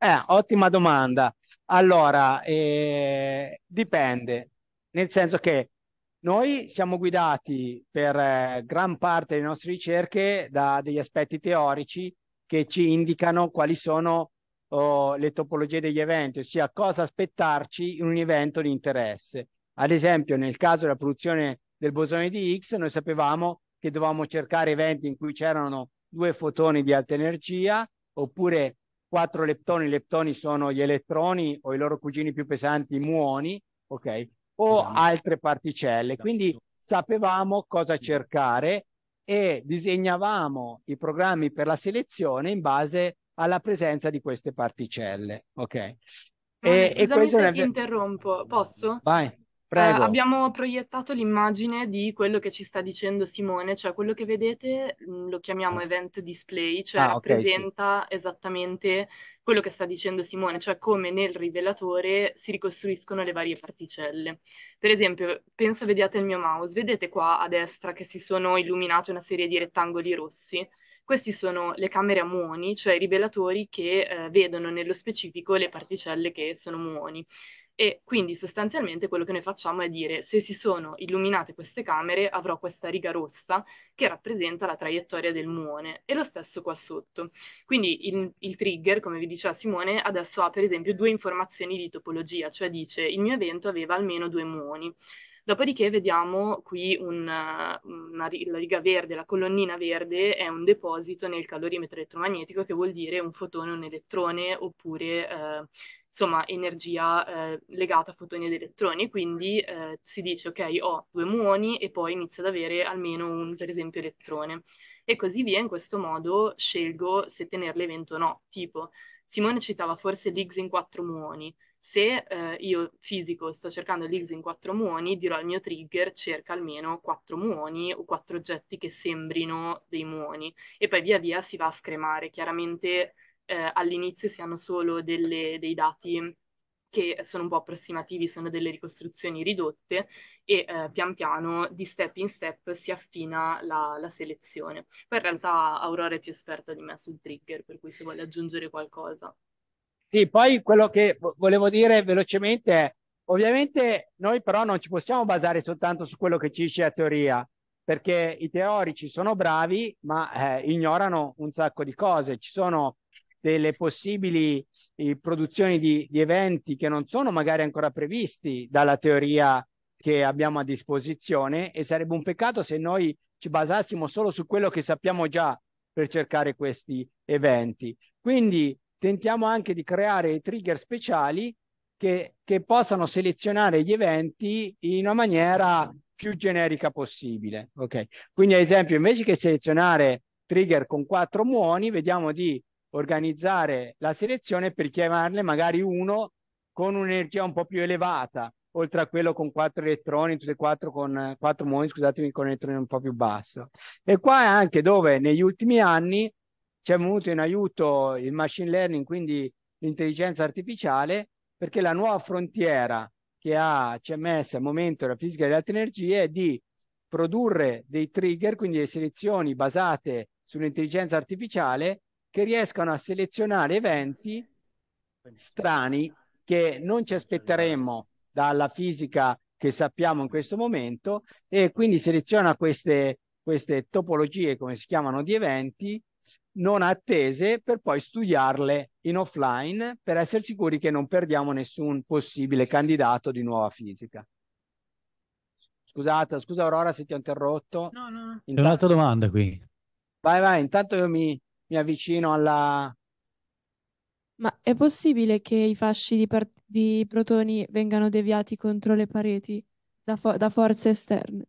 Eh, ottima domanda. Allora, eh, dipende, nel senso che noi siamo guidati per eh, gran parte delle nostre ricerche da degli aspetti teorici che ci indicano quali sono oh, le topologie degli eventi, ossia cosa aspettarci in un evento di interesse. Ad esempio, nel caso della produzione del bosone di Higgs, noi sapevamo che dovevamo cercare eventi in cui c'erano due fotoni di alta energia oppure 4 leptoni, i leptoni sono gli elettroni o i loro cugini più pesanti, i muoni, ok? O esatto. altre particelle. Esatto. Quindi sapevamo cosa cercare e disegnavamo i programmi per la selezione in base alla presenza di queste particelle, ok? Ah, e, scusami e se è... ti interrompo, posso? Vai. Eh, Prego. abbiamo proiettato l'immagine di quello che ci sta dicendo Simone, cioè quello che vedete mm, lo chiamiamo ah. event display, cioè Ah, ok, sì. rappresenta esattamente quello che sta dicendo Simone, cioè come nel rivelatore si ricostruiscono le varie particelle. Per esempio, penso vediate il mio mouse, vedete qua a destra che si sono illuminate una serie di rettangoli rossi. Questi sono le camere a muoni, cioè i rivelatori che eh, vedono nello specifico le particelle che sono muoni e quindi sostanzialmente quello che noi facciamo è dire se si sono illuminate queste camere avrò questa riga rossa che rappresenta la traiettoria del muone e lo stesso qua sotto. Quindi il, il trigger, come vi diceva Simone, adesso ha per esempio due informazioni di topologia, cioè dice il mio evento aveva almeno due muoni Dopodiché vediamo qui una, una riga verde, la colonnina verde è un deposito nel calorimetro elettromagnetico che vuol dire un fotone, un elettrone oppure eh, insomma energia eh, legata a fotoni ed elettroni. Quindi eh, si dice ok ho due muoni e poi inizio ad avere almeno un per esempio elettrone e così via. In questo modo scelgo se tenere l'evento o no. Tipo Simone citava forse l'Higgs in quattro muoni se eh, io fisico sto cercando l'X in quattro muoni, dirò al mio trigger cerca almeno quattro muoni o quattro oggetti che sembrino dei muoni e poi via via si va a scremare. Chiaramente eh, all'inizio si hanno solo delle, dei dati che sono un po' approssimativi, sono delle ricostruzioni ridotte e eh, pian piano di step in step si affina la, la, selezione. Poi in realtà Aurora è più esperta di me sul trigger, per cui se vuole aggiungere qualcosa. Sì, poi quello che volevo dire velocemente è, ovviamente noi però non ci possiamo basare soltanto su quello che ci dice la teoria, perché i teorici sono bravi ma eh, ignorano un sacco di cose. Ci sono delle possibili eh, produzioni di, di, eventi che non sono magari ancora previsti dalla teoria che abbiamo a disposizione e sarebbe un peccato se noi ci basassimo solo su quello che sappiamo già per cercare questi eventi. Quindi tentiamo anche di creare trigger speciali che, che possano selezionare gli eventi in una maniera più generica possibile. Okay? Quindi, ad esempio, invece che selezionare trigger con quattro muoni, vediamo di organizzare la selezione per chiamarne magari uno con un'energia un po' più elevata, oltre a quello con quattro elettroni, tutti e quattro con quattro muoni, scusatemi, con elettroni un po' più basso. E qua è anche dove negli ultimi anni ci è venuto in aiuto il machine learning, quindi l'intelligenza artificiale, perché la nuova frontiera che ha CMS al momento la fisica delle alte energie è di produrre dei trigger, quindi delle selezioni basate sull'intelligenza artificiale che riescano a selezionare eventi strani che non ci aspetteremmo dalla fisica che sappiamo in questo momento e quindi seleziona queste, queste topologie, come si chiamano, di eventi non attese per poi studiarle in offline per essere sicuri che non perdiamo nessun possibile candidato di nuova fisica. Scusate, scusa Aurora se ti ho interrotto. No, no. Intanto... C'è un'altra domanda qui. Vai, vai, intanto io mi, mi avvicino alla... Ma è possibile che i fasci di, per... di protoni vengano deviati contro le pareti da, fo... da forze esterne?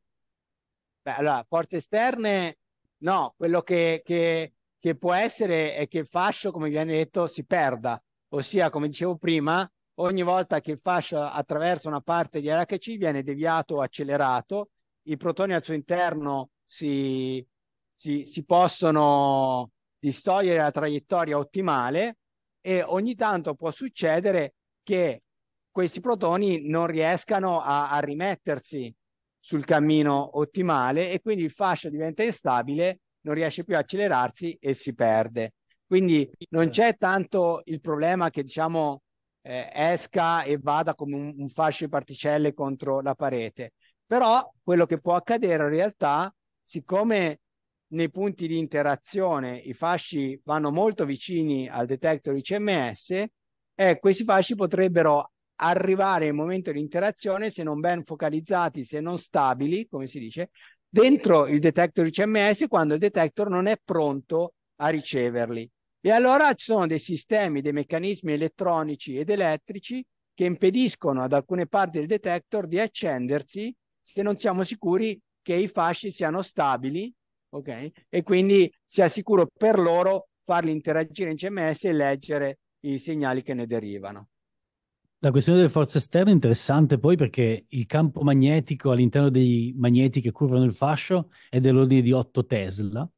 Beh, allora, forze esterne, no, quello che, che che può essere è che il fascio, come viene detto, si perda, ossia, come dicevo prima, ogni volta che il fascio attraversa una parte di LHC viene deviato o accelerato, i protoni al suo interno si, si, si possono distogliere dalla traiettoria ottimale e ogni tanto può succedere che questi protoni non riescano a, a rimettersi sul cammino ottimale e quindi il fascio diventa instabile non riesce più a accelerarsi e si perde. Quindi non c'è tanto il problema che diciamo eh, esca e vada come un, un, fascio di particelle contro la parete, però quello che può accadere in realtà, siccome nei punti di interazione i fasci vanno molto vicini al detector ICMS, eh, questi fasci potrebbero arrivare in momento di interazione, se non ben focalizzati, se non stabili, come si dice, dentro il detector CMS quando il detector non è pronto a riceverli. E allora ci sono dei sistemi, dei meccanismi elettronici ed elettrici che impediscono ad alcune parti del detector di accendersi se non siamo sicuri che i fasci siano stabili, ok? E quindi sia sicuro per loro farli interagire in CMS e leggere i segnali che ne derivano. La questione delle forze esterne è interessante poi perché il campo magnetico all'interno dei magneti che curvano il fascio è dell'ordine di 8 Tesla.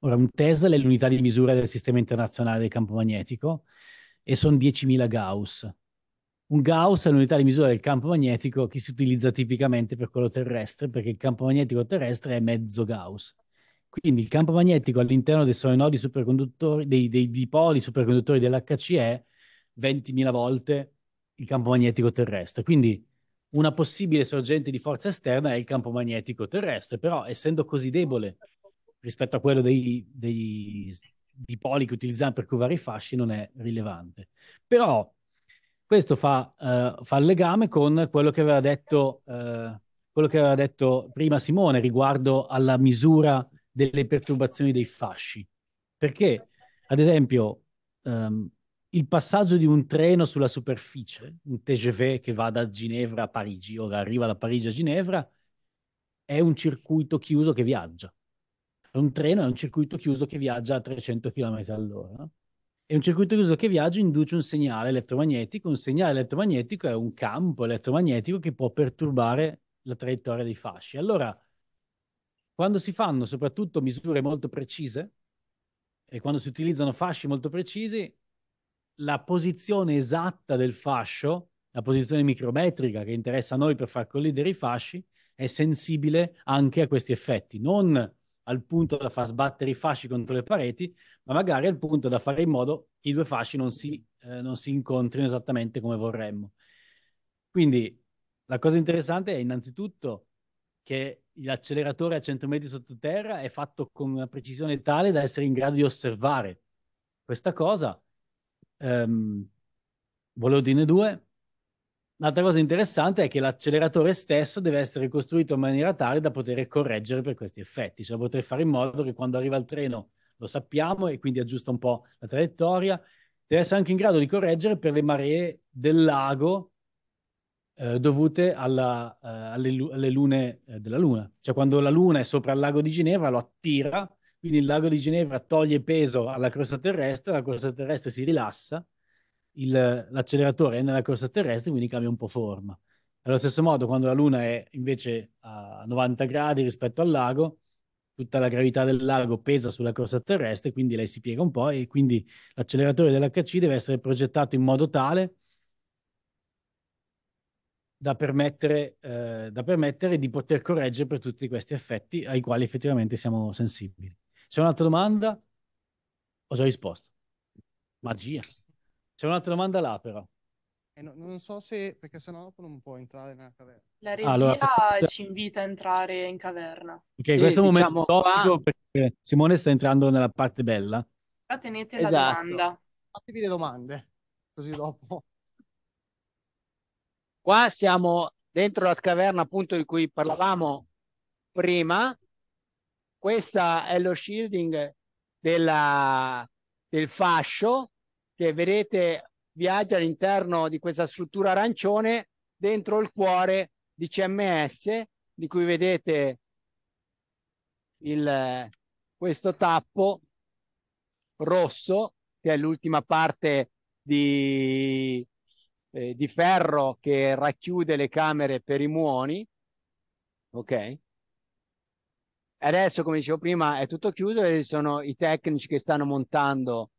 Ora, un Tesla è l'unità di misura del sistema internazionale del campo magnetico e sono 10.000 Gauss. Un Gauss è l'unità di misura del campo magnetico che si utilizza tipicamente per quello terrestre, perché il campo magnetico terrestre è mezzo Gauss. Quindi il campo magnetico all'interno dei solenoidi superconduttori, dei, dei dipoli superconduttori dell'HC è 20.000 volte il campo magnetico terrestre. Quindi una possibile sorgente di forza esterna è il campo magnetico terrestre, però essendo così debole rispetto a quello dei, dei, dei poli che utilizziamo per curvare i fasci non è rilevante. Però questo fa, uh, fa il legame con quello che aveva detto... Uh, quello che aveva detto prima Simone riguardo alla misura delle perturbazioni dei fasci. Perché, ad esempio, um, il passaggio di un treno sulla superficie, un TGV che va da Ginevra a Parigi o arriva da Parigi a Ginevra, è un circuito chiuso che viaggia. Un treno è un circuito chiuso che viaggia a 300 km all'ora. E un circuito chiuso che viaggia induce un segnale elettromagnetico. Un segnale elettromagnetico è un campo elettromagnetico che può perturbare la traiettoria dei fasci. Allora, quando si fanno soprattutto misure molto precise e quando si utilizzano fasci molto precisi, la posizione esatta del fascio, la posizione micrometrica che interessa a noi per far collidere i fasci, è sensibile anche a questi effetti, non al punto da far sbattere i fasci contro le pareti, ma magari al punto da fare in modo che i due fasci non si, eh, non si incontrino esattamente come vorremmo. Quindi la cosa interessante è innanzitutto che l'acceleratore a 100 metri sottoterra è fatto con una precisione tale da essere in grado di osservare questa cosa Um, volevo dirne due. Un'altra cosa interessante è che l'acceleratore stesso deve essere costruito in maniera tale da poter correggere per questi effetti, cioè poter fare in modo che quando arriva il treno lo sappiamo e quindi aggiusta un po' la traiettoria, deve essere anche in grado di correggere per le maree del lago eh, dovute alla, eh, alle, alle, lune eh, della Luna. Cioè quando la Luna è sopra il lago di Ginevra lo attira quindi il lago di Ginevra toglie peso alla crosta terrestre, la crosta terrestre si rilassa, il, l'acceleratore è nella crosta terrestre, quindi cambia un po' forma. Allo stesso modo, quando la Luna è invece a 90 gradi rispetto al lago, tutta la gravità del lago pesa sulla crosta terrestre, quindi lei si piega un po' e quindi l'acceleratore dell'HC deve essere progettato in modo tale da permettere, eh, da permettere di poter correggere per tutti questi effetti ai quali effettivamente siamo sensibili. C'è un'altra domanda? Ho già risposto. Magia. C'è un'altra domanda là però. Eh, no, non so se, perché sennò dopo non può entrare nella caverna. La ah, regia allora, ci invita a entrare in caverna. Ok, sì, questo è un diciamo momento qua... perché Simone sta entrando nella parte bella. Però tenete esatto. la domanda. Fatevi le domande, così dopo. Qua siamo dentro la caverna appunto di cui parlavamo prima questo è lo shielding della, del fascio che vedete viaggia all'interno di questa struttura arancione dentro il cuore di CMS di cui vedete il, questo tappo rosso che è l'ultima parte di, eh, di ferro che racchiude le camere per i muoni ok adesso, come dicevo prima, è tutto chiuso e sono i tecnici che stanno montando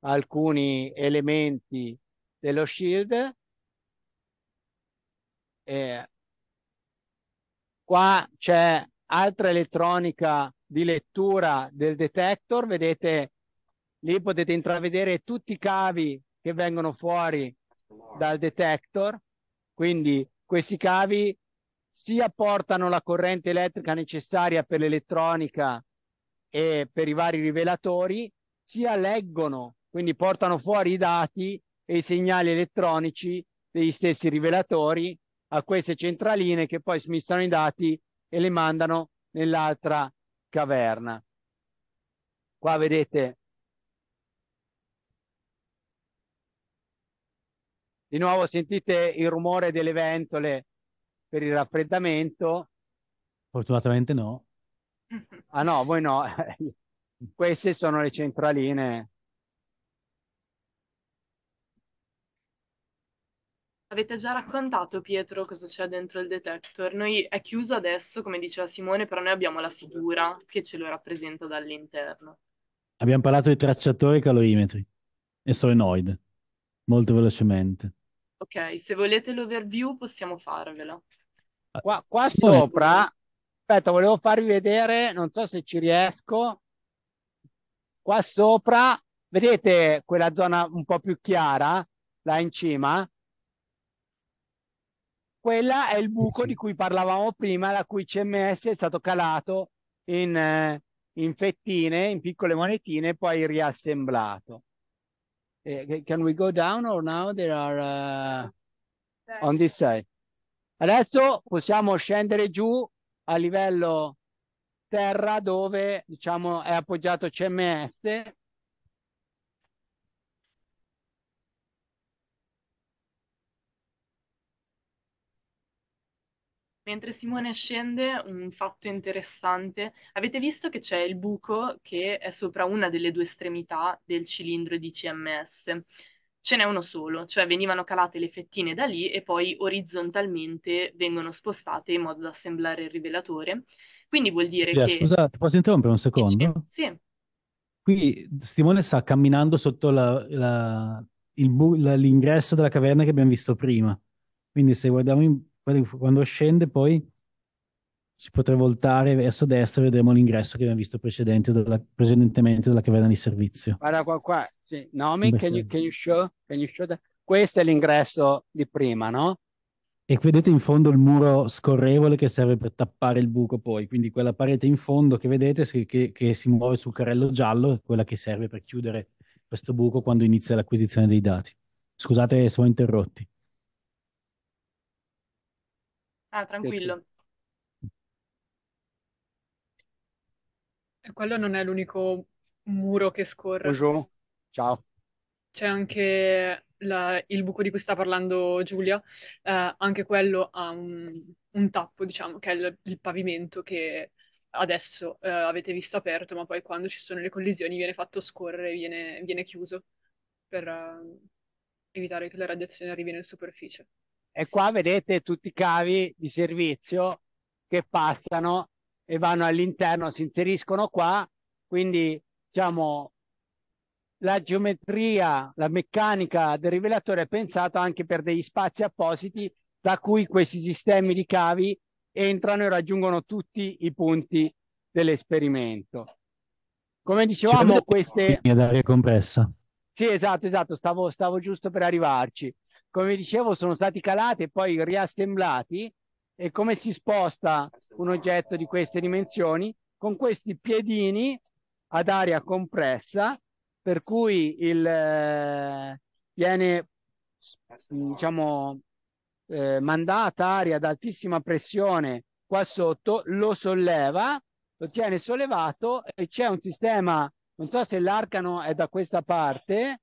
alcuni elementi dello shield. E qua c'è altra elettronica di lettura del detector, vedete lì potete intravedere tutti i cavi che vengono fuori dal detector, quindi questi cavi sia portano la corrente elettrica necessaria per l'elettronica e per i vari rivelatori, sia leggono, quindi portano fuori i dati e i segnali elettronici degli stessi rivelatori a queste centraline che poi smistano i dati e li mandano nell'altra caverna. Qua vedete di nuovo sentite il rumore delle ventole per il raffreddamento. Fortunatamente no. Ah no, voi no. Queste sono le centraline. Avete già raccontato, Pietro, cosa c'è dentro il detector. Noi è chiuso adesso, come diceva Simone, però noi abbiamo la figura che ce lo rappresenta dall'interno. Abbiamo parlato di tracciatori calorimetri e solenoide, molto velocemente. Ok, se volete l'overview possiamo farvelo. Qua, qua Simone. sopra, aspetta, volevo farvi vedere, non so se ci riesco, qua sopra, vedete quella zona un po' più chiara, là in cima? Quella è il buco sì. di cui parlavamo prima, la cui CMS è stato calato in, eh, in fettine, in piccole monetine, poi riassemblato. Uh, can we go down or now there are uh, on this side? Adesso possiamo scendere giù a livello terra dove diciamo è appoggiato CMS Mentre Simone scende, un fatto interessante. Avete visto che c'è il buco che è sopra una delle due estremità del cilindro di CMS ce n'è uno solo, cioè venivano calate le fettine da lì e poi orizzontalmente vengono spostate in modo da assemblare il rivelatore. Quindi vuol dire yeah, che... Scusa, ti posso interrompere un secondo? Sì. Qui Simone sta camminando sotto la, la, bu- la, l'ingresso della caverna che abbiamo visto prima. Quindi se guardiamo in... quando scende poi si potrà voltare verso destra e vedremo l'ingresso che abbiamo visto della, precedentemente dalla caverna di servizio. Guarda qua, qua. Sì. Nomi, can you, can, you show, can you show that? Questo è l'ingresso di prima, no? E vedete in fondo il muro scorrevole che serve per tappare il buco poi, quindi quella parete in fondo che vedete che, che si muove sul carrello giallo è quella che serve per chiudere questo buco quando inizia l'acquisizione dei dati. Scusate se ho interrotti. Ah, tranquillo. quello non è l'unico muro che scorre. Buongiorno, ciao. C'è anche la, il buco di cui sta parlando Giulia, eh, anche quello ha un, un, tappo, diciamo, che è il, il pavimento che adesso eh, avete visto aperto, ma poi quando ci sono le collisioni viene fatto scorrere, viene, viene chiuso per eh, evitare che la radiazione arrivi in superficie. E qua vedete tutti i cavi di servizio che passano e vanno all'interno, si inseriscono qua, quindi diciamo la geometria, la meccanica del rivelatore è pensata anche per degli spazi appositi da cui questi sistemi di cavi entrano e raggiungono tutti i punti dell'esperimento. Come dicevamo, queste... Ad compressa. Sì, esatto, esatto, stavo, stavo giusto per arrivarci. Come dicevo, sono stati calati e poi riassemblati e come si sposta un oggetto di queste dimensioni con questi piedini ad aria compressa per cui il, eh, viene diciamo eh, mandata aria ad altissima pressione qua sotto lo solleva lo tiene sollevato e c'è un sistema non so se l'arcano è da questa parte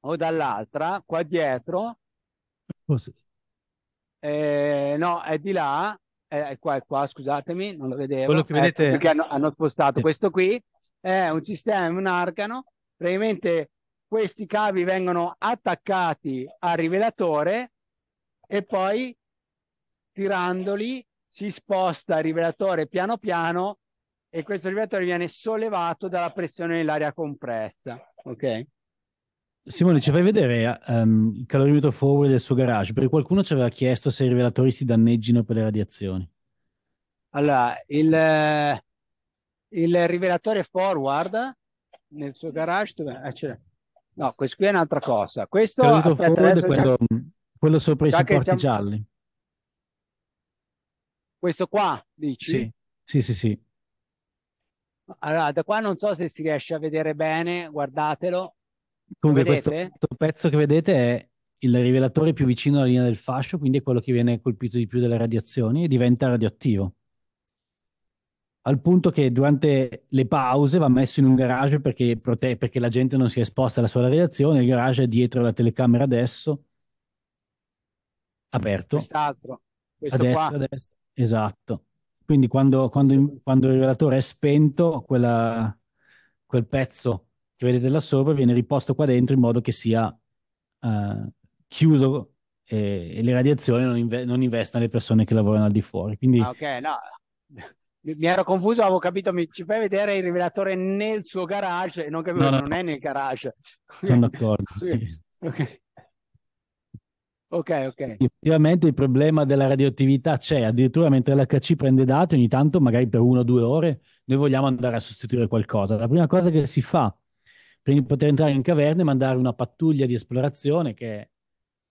o dall'altra qua dietro eh, no, è di là, è qua, è qua, scusatemi, non lo vedevo. Quello che ecco, vedete... perché hanno, hanno spostato questo qui, è un sistema, un arcano, praticamente questi cavi vengono attaccati al rivelatore e poi tirandoli si sposta il rivelatore piano piano e questo rivelatore viene sollevato dalla pressione dell'aria compressa. Ok? Simone, ci fai vedere um, il calorimetro forward del suo garage? Perché qualcuno ci aveva chiesto se i rivelatori si danneggino per le radiazioni. Allora, il, il rivelatore forward nel suo garage, cioè, no, questo qui è un'altra cosa. Questo aspetta, forward è quello, quello, sopra i supporti siamo... gialli. Questo qua, dici? Sì, sì, sì, sì. Allora, da qua non so se si riesce a vedere bene, guardatelo Comunque questo, questo pezzo che vedete è il rivelatore più vicino alla linea del fascio, quindi è quello che viene colpito di più dalle radiazioni e diventa radioattivo. Al punto che durante le pause va messo in un garage perché, perché la gente non si è esposta alla sua radiazione, il garage è dietro la telecamera adesso, aperto. Quest'altro, questo a destra, a destra. Esatto. Quindi quando, quando, quando il rivelatore è spento, quella, quel pezzo che vedete là sopra viene riposto qua dentro in modo che sia uh, chiuso e, e, le radiazioni non, inve- non investano le persone che lavorano al di fuori. Quindi... Ah, ok, no. mi ero confuso, avevo capito, mi ci fai vedere il rivelatore nel suo garage e non capivo, no, no, non no. è nel garage. Sono d'accordo, sì. okay. ok, ok. Effettivamente il problema della radioattività c'è, addirittura mentre l'HC prende dati ogni tanto, magari per una o due ore, noi vogliamo andare a sostituire qualcosa. La prima cosa che si fa per poter entrare in caverna e mandare una pattuglia di esplorazione che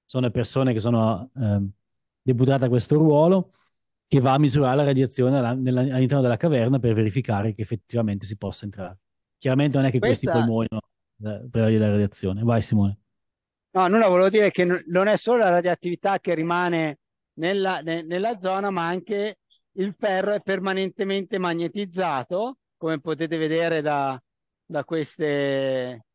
sono persone che sono eh, deputate a questo ruolo che va a misurare la radiazione all'interno della caverna per verificare che effettivamente si possa entrare. Chiaramente non è che Questa... questi poi muoiono eh, per la radiazione. Vai Simone. No, nulla, volevo dire che non è solo la radioattività che rimane nella, ne, nella zona, ma anche il ferro è permanentemente magnetizzato, come potete vedere da, da queste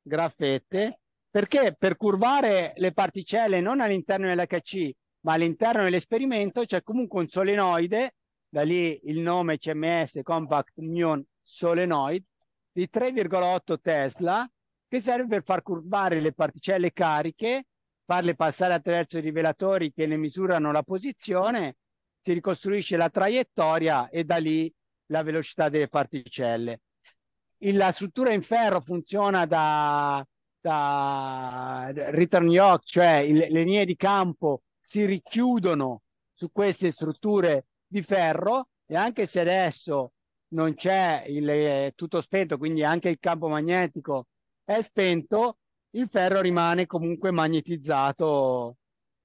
graffette perché per curvare le particelle non all'interno dell'HC ma all'interno dell'esperimento c'è comunque un solenoide da lì il nome CMS Compact Muon Solenoid di 3,8 Tesla che serve per far curvare le particelle cariche farle passare attraverso i rivelatori che ne misurano la posizione si ricostruisce la traiettoria e da lì la velocità delle particelle la struttura in ferro funziona da, da return yoke, cioè il, le linee di campo si richiudono su queste strutture di ferro e anche se adesso non c'è il, tutto spento, quindi anche il campo magnetico è spento, il ferro rimane comunque magnetizzato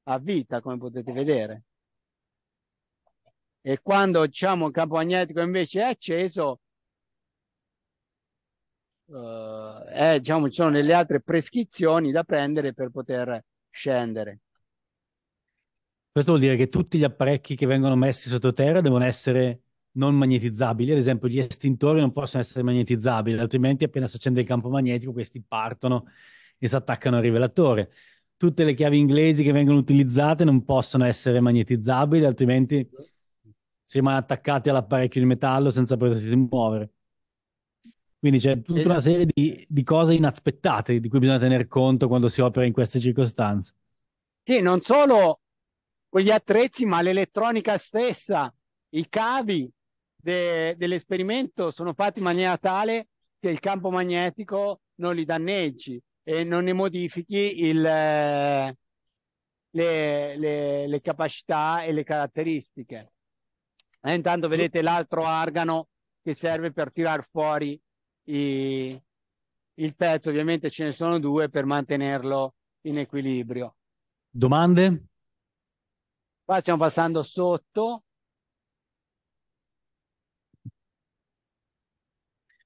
a vita, come potete vedere. E quando diciamo il campo magnetico invece è acceso, eh, eh, diciamo, ci sono delle altre prescrizioni da prendere per poter scendere. Questo vuol dire che tutti gli apparecchi che vengono messi sottoterra devono essere non magnetizzabili, ad esempio gli estintori non possono essere magnetizzabili, altrimenti appena si accende il campo magnetico questi partono e si attaccano al rivelatore. Tutte le chiavi inglesi che vengono utilizzate non possono essere magnetizzabili, altrimenti si rimane attaccati all'apparecchio di metallo senza potersi muovere. Quindi c'è tutta una serie di, di, cose inaspettate di cui bisogna tener conto quando si opera in queste circostanze. Sì, non solo quegli attrezzi, ma l'elettronica stessa, i cavi de- dell'esperimento sono fatti in maniera tale che il campo magnetico non li danneggi e non ne modifichi il, le, le, le capacità e le caratteristiche. E eh, intanto vedete l'altro argano che serve per tirar fuori i, il pezzo, ovviamente ce ne sono due per mantenerlo in equilibrio. Domande? Qua stiamo passando sotto.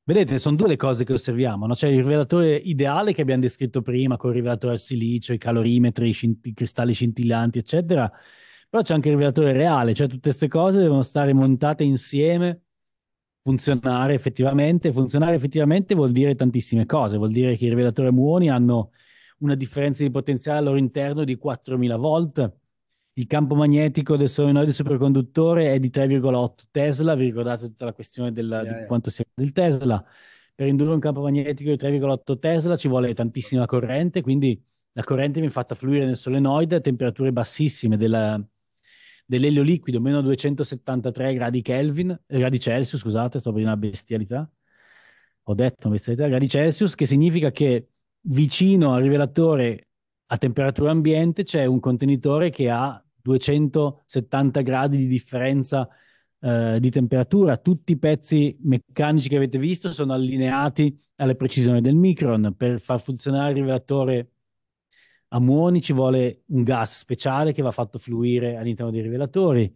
Vedete, sono due le cose che osserviamo, no? C'è il rivelatore ideale che abbiamo descritto prima, con il rivelatore al silicio, i calorimetri, i, scint- i cristalli scintillanti, eccetera, però c'è anche il rivelatore reale, cioè tutte queste cose devono stare montate insieme funzionare effettivamente. Funzionare effettivamente vuol dire tantissime cose, vuol dire che i rivelatori muoni hanno una differenza di potenziale al loro interno di 4000 volt. Il campo magnetico del solenoide superconduttore è di 3,8 Tesla, vi ricordate tutta la questione della, yeah, di quanto sia del Tesla. Per indurre un campo magnetico di 3,8 Tesla ci vuole tantissima corrente, quindi la corrente viene fatta fluire nel solenoide a temperature bassissime della, dell'elio liquido meno 273 gradi, Kelvin, eh, gradi Celsius, scusate, sto per una bestialità, ho detto una bestialità, gradi Celsius, che significa che vicino al rivelatore a temperatura ambiente c'è un contenitore che ha 270 gradi di differenza eh, di temperatura. Tutti i pezzi meccanici che avete visto sono allineati alla precisione del micron per far funzionare il rivelatore a muoni ci vuole un gas speciale che va fatto fluire all'interno dei rivelatori.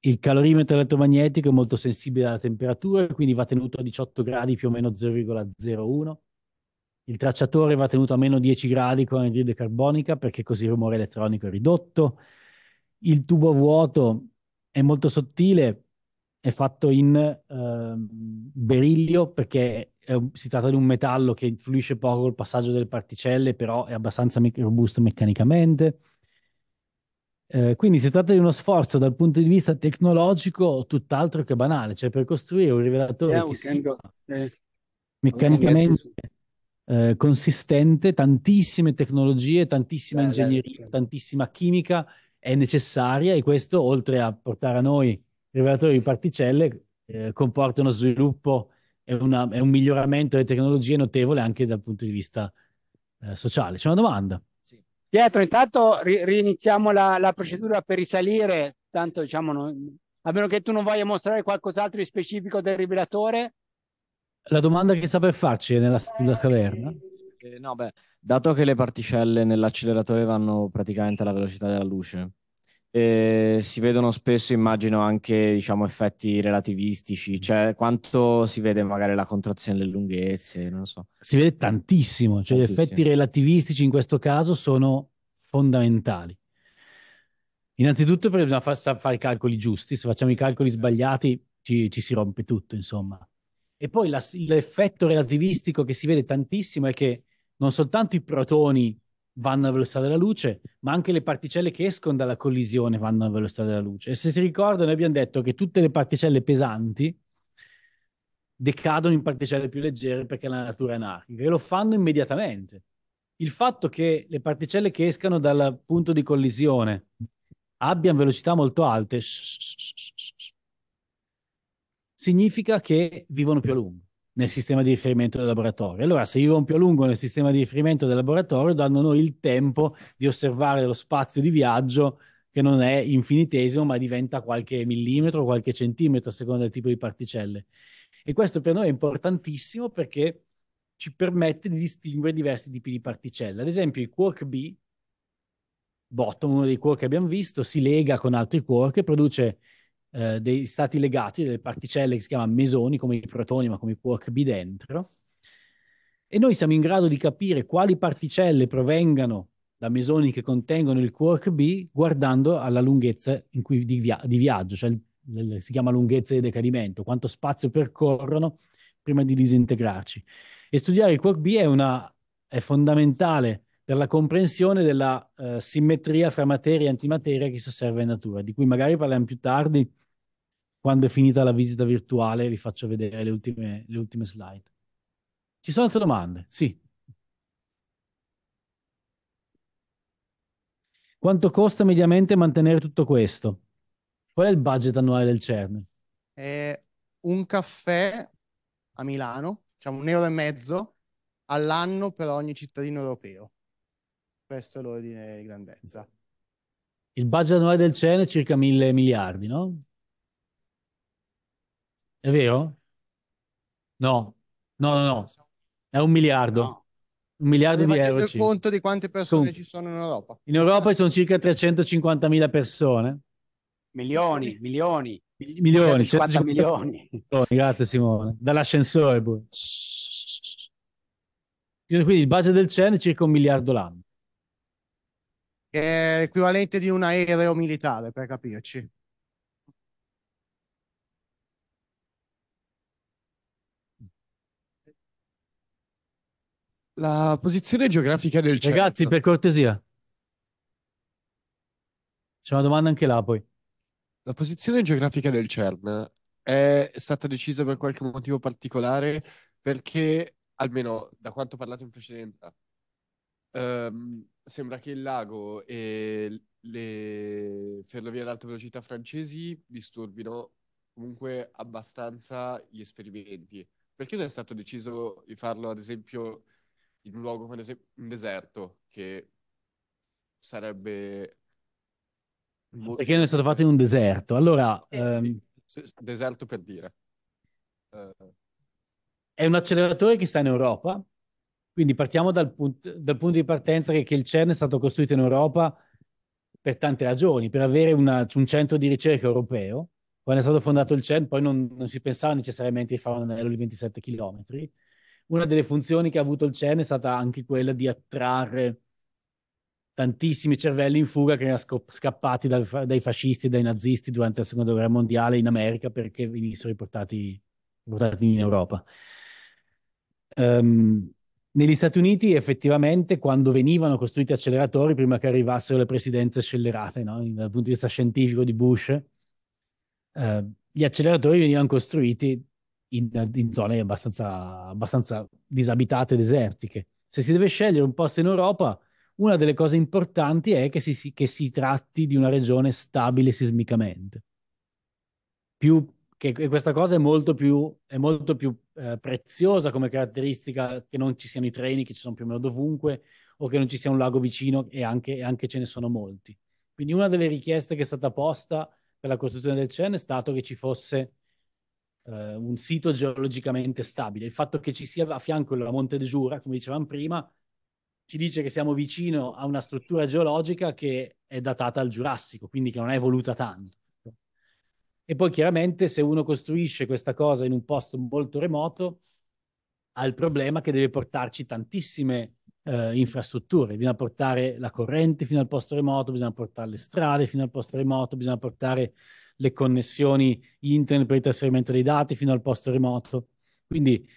Il calorimetro elettromagnetico è molto sensibile alla temperatura, quindi va tenuto a 18 gradi più o meno 0,01. Il tracciatore va tenuto a meno 10 gradi con anidride carbonica perché così il rumore elettronico è ridotto. Il tubo vuoto è molto sottile, è fatto in eh, berillio perché un, si tratta di un metallo che influisce poco col passaggio delle particelle, però è abbastanza me- robusto meccanicamente. Eh, quindi si tratta di uno sforzo dal punto di vista tecnologico tutt'altro che banale, cioè per costruire un rivelatore yeah, che sia eh, meccanicamente eh, consistente, tantissime tecnologie, tantissima beh, ingegneria, beh, tantissima chimica è necessaria e questo oltre a portare a noi rivelatori di particelle eh, comporta uno sviluppo è, una, è un miglioramento delle tecnologie notevole anche dal punto di vista eh, sociale. C'è una domanda? Sì. Pietro, intanto ri- riniziamo la, la, procedura per risalire, tanto diciamo, non... a meno che tu non voglia mostrare qualcos'altro di specifico del rivelatore. La domanda che sta per farci è nella, eh, nella caverna? Eh, no, beh, dato che le particelle nell'acceleratore vanno praticamente alla velocità della luce, eh, si vedono spesso, immagino, anche diciamo, effetti relativistici, cioè quanto si vede magari la contrazione delle lunghezze, non lo so. Si vede tantissimo, cioè tantissimo. gli effetti relativistici in questo caso sono fondamentali. Innanzitutto perché bisogna far, fare i calcoli giusti, se facciamo i calcoli sbagliati ci, ci si rompe tutto, insomma. E poi la, l'effetto relativistico che si vede tantissimo è che non soltanto i protoni vanno alla velocità della luce, ma anche le particelle che escono dalla collisione vanno alla velocità della luce. E se si ricorda, noi abbiamo detto che tutte le particelle pesanti decadono in particelle più leggere perché la natura è anarchica e lo fanno immediatamente. Il fatto che le particelle che escano dal punto di collisione abbiano velocità molto alte significa che vivono più a lungo nel sistema di riferimento del laboratorio. Allora, se io rompo a lungo nel sistema di riferimento del laboratorio, danno noi il tempo di osservare lo spazio di viaggio che non è infinitesimo, ma diventa qualche millimetro, qualche centimetro a seconda del tipo di particelle. E questo per noi è importantissimo perché ci permette di distinguere diversi tipi di particelle. Ad esempio, i quark B, bottom, uno dei quark che abbiamo visto, si lega con altri quark e produce eh, dei stati legati, delle particelle che si chiamano mesoni, come i protoni, ma come i quark B dentro. E noi siamo in grado di capire quali particelle provengano da mesoni che contengono il quark B guardando alla lunghezza di, via- di, viaggio, cioè il, si chiama lunghezza di decadimento, quanto spazio percorrono prima di disintegrarci. E studiare il quark B è, una, è fondamentale per la comprensione della uh, simmetria fra materia e antimateria che si osserva in natura, di cui magari parliamo più tardi quando è finita la visita virtuale vi faccio vedere le ultime, le ultime slide. Ci sono altre domande? Sì. Quanto costa mediamente mantenere tutto questo? Qual è il budget annuale del CERN? Eh, un caffè a Milano, diciamo un euro e mezzo all'anno per ogni cittadino europeo. Questo è l'ordine di grandezza. Il budget annuale del CERN è circa mille miliardi, no? È vero? No, no, no, no. È un miliardo. Un miliardo eh, di euro. Il conto di quante persone Com- ci sono in Europa. In Europa ci sono circa 350.000 persone. Milioni, milioni. Milioni, 50 cioè, milioni. milioni. Grazie Simone. Dall'ascensore poi. Quindi il budget del CEN è circa un miliardo l'anno. Che è l'equivalente di un aereo militare, per capirci. La posizione geografica del centro. Ragazzi, per cortesia. C'è una domanda anche là poi. La posizione geografica del CERN è stata decisa per qualche motivo particolare perché, almeno da quanto parlato in precedenza, ehm, sembra che il lago e le ferrovie ad alta velocità francesi disturbino comunque abbastanza gli esperimenti. Perché non è stato deciso di farlo, ad esempio, in un luogo, per esempio, un deserto, che sarebbe... Molto... Perché non è stato fatto in un deserto? Allora... Eh, ehm... Deserto per dire. Uh... È un acceleratore che sta in Europa, quindi partiamo dal, punt- dal punto di partenza che, che il CERN è stato costruito in Europa per tante ragioni, per avere una, un centro di ricerca europeo. Quando è stato fondato il CERN, poi non, non si pensava necessariamente di fare un anello di 27 chilometri, una delle funzioni che ha avuto il CERN è stata anche quella di attrarre tantissimi cervelli in fuga che erano scop- scappati dal, dai fascisti e dai nazisti durante la seconda guerra mondiale in America perché venissero riportati, riportati in Europa. Um, negli Stati Uniti effettivamente quando venivano costruiti acceleratori prima che arrivassero le presidenze scellerate no? dal punto di vista scientifico di Bush eh, gli acceleratori venivano costruiti in, in zone abbastanza, abbastanza disabitate, desertiche. Se si deve scegliere un posto in Europa, una delle cose importanti è che si, che si tratti di una regione stabile sismicamente. Più, che, che questa cosa è molto più, è molto più eh, preziosa come caratteristica che non ci siano i treni, che ci sono più o meno dovunque, o che non ci sia un lago vicino, e anche, e anche ce ne sono molti. Quindi una delle richieste che è stata posta per la costruzione del CEN è stato che ci fosse eh, un sito geologicamente stabile. Il fatto che ci sia a fianco la Monte de Giura, come dicevamo prima, ci dice che siamo vicino a una struttura geologica che è datata al Giurassico, quindi che non è evoluta tanto. E poi chiaramente se uno costruisce questa cosa in un posto molto remoto, ha il problema che deve portarci tantissime eh, infrastrutture, bisogna portare la corrente fino al posto remoto, bisogna portare le strade fino al posto remoto, bisogna portare le connessioni internet per il trasferimento dei dati fino al posto remoto. Quindi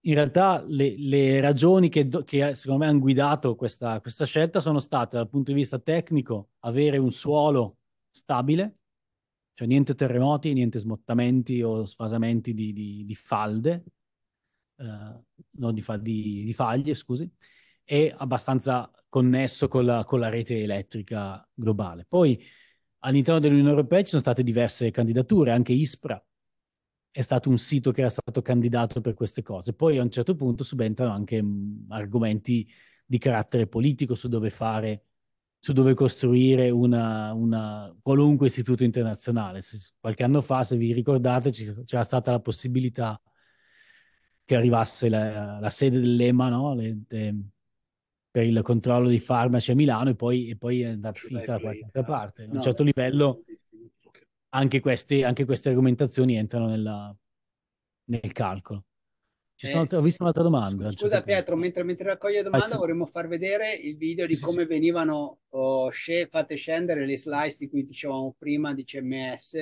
in realtà le, le ragioni che, che, secondo me hanno guidato questa, questa scelta sono state dal punto di vista tecnico avere un suolo stabile, cioè niente terremoti, niente smottamenti o sfasamenti di, di, di falde, eh, no, di, fa, di, faglie, scusi, e abbastanza connesso con la, con la rete elettrica globale. Poi all'interno dell'Unione Europea ci sono state diverse candidature, anche ISPRA è stato un sito che era stato candidato per queste cose. Poi a un certo punto subentrano anche mh, mm, argomenti di carattere politico su dove fare, su dove costruire una, una, qualunque istituto internazionale. Se, qualche anno fa, se vi ricordate, c'era stata la possibilità che arrivasse la, la sede dell'EMA, no? le, le, per il controllo dei farmaci a Milano e poi, e poi è andata cioè, finita da qualche altra parte. A no, un certo beh, livello anche queste, anche queste, argomentazioni entrano nella, nel calcolo. Eh, sono, sì. Ho visto un'altra domanda. Scusa certo Pietro, mentre, mentre raccoglie ah, domanda ah, sì. vorremmo far vedere il video di sì, come venivano oh, sc- fatte scendere le slice di cui dicevamo prima di CMS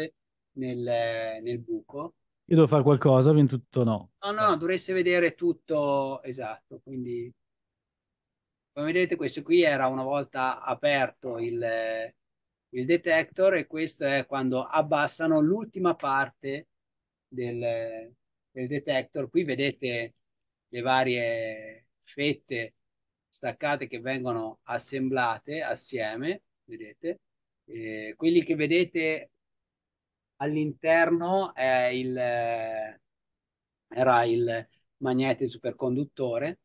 nel, nel buco. Io devo fare qualcosa, in tutto no. No, no, dovreste vedere tutto esatto, quindi come vedete questo qui era una volta aperto il, il detector e questo è quando abbassano l'ultima parte del, del detector. Qui vedete le varie fette staccate che vengono assemblate assieme, vedete. Eh, quelli che vedete all'interno era il magnete superconduttore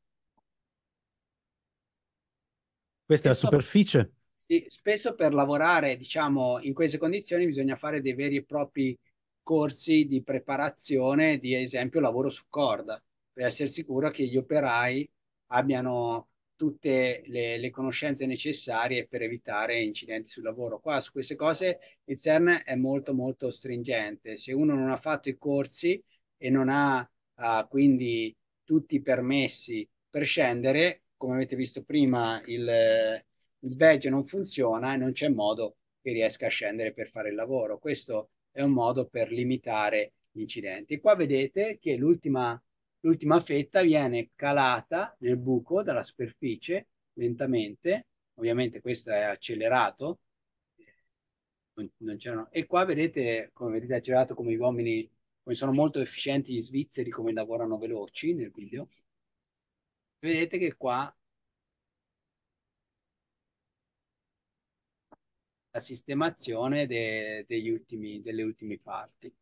Questa spesso, è la superficie? Sì, spesso per lavorare, diciamo, in queste condizioni bisogna fare dei veri e propri corsi di preparazione, di esempio lavoro su corda, per essere sicuro che gli operai abbiano tutte le, le, conoscenze necessarie per evitare incidenti sul lavoro. Qua su queste cose il CERN è molto molto stringente. Se uno non ha fatto i corsi e non ha uh, quindi tutti i permessi per scendere, come avete visto prima, il, eh, il badge non funziona e non c'è modo che riesca a scendere per fare il lavoro. Questo è un modo per limitare gli incidenti. Qua vedete che l'ultima, l'ultima fetta viene calata nel buco dalla superficie lentamente, ovviamente questo è accelerato, non, non e qua vedete, come vedete, accelerato come i uomini, come sono molto efficienti gli svizzeri, come lavorano veloci nel video. Vedete che qua la sistemazione de, degli ultimi, delle ultime parti.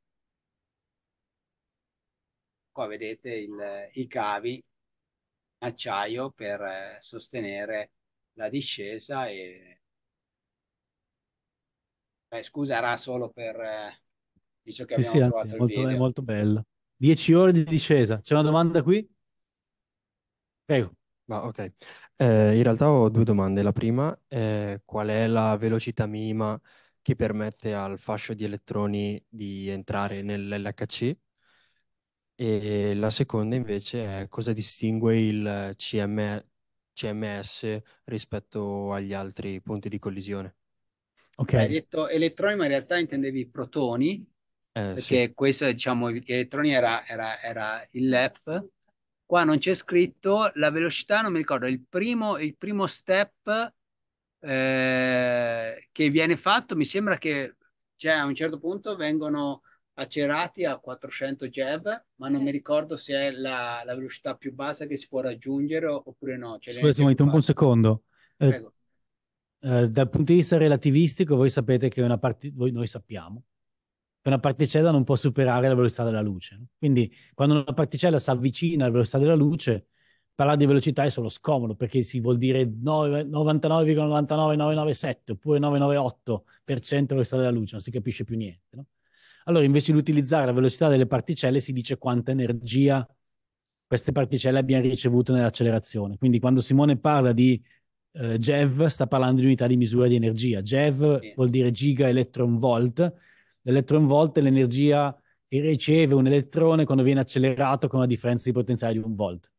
Qua vedete il, i cavi acciaio per eh, sostenere la discesa e Beh, scusa era solo per eh, che sì, abbiamo sì, provato anzi, molto, È molto bello. 10 ore di discesa. C'è una domanda qui? Prego. Ma ok, Eh, in realtà ho due domande. La prima è qual è la velocità minima che permette al fascio di elettroni di entrare nell'LHC? E la seconda invece è cosa distingue il CM CMS rispetto agli altri punti di collisione? Hai Ok, detto elettroni, ma in realtà intendevi protoni, Eh, sì, perché questo, diciamo, gli elettroni era, era, era il LEF, qua non c'è scritto la velocità, non mi ricordo, il primo, il primo step eh, che viene fatto, mi sembra che cioè, a un certo punto vengono accerati a 400 jab, ma non sì. mi ricordo se è la, la, velocità più bassa che si può raggiungere oppure no. Cioè, Scusa, un bassa. secondo. Eh, eh, dal punto di vista relativistico, voi sapete che una parte, noi sappiamo una particella non può superare la velocità della luce. Quindi quando una particella si avvicina alla velocità della luce, parlare di velocità è solo scomodo perché si vuol dire 99,99997 oppure 998% velocità della luce, non si capisce più niente. No? Allora invece di utilizzare la velocità delle particelle si dice quanta energia queste particelle abbiano ricevuto nell'accelerazione. Quindi quando Simone parla di eh, GeV sta parlando di unità di misura di energia. GeV sì. vuol dire giga electron volt l'electron volt è l'energia che riceve un elettrone quando viene accelerato con una differenza di potenziale di un volt.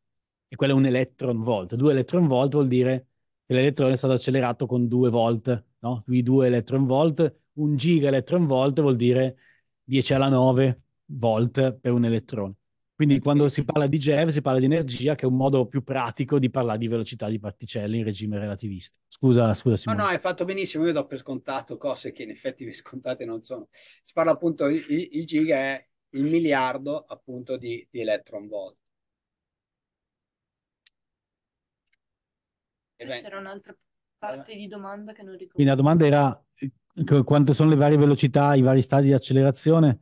E quello è un electron volt. Due electron volt vuol dire che l'elettrone è stato accelerato con due volt, no? I 2 electron volt, un giga electron volt vuol dire 10 alla 9 volt per un elettrone. Quindi quando si parla di GEV si parla di energia, che è un modo più pratico di parlare di velocità di particelle in regime relativista. Scusa, scusa Simone. No, no, hai fatto benissimo, io do per scontato cose che in effetti scontate non sono. Si parla appunto, il, il giga è il miliardo appunto di, di electron volt. Eh, c'era un'altra parte di domanda che non ricordo. Quindi la domanda era eh, quante sono le varie velocità, i vari stadi di accelerazione?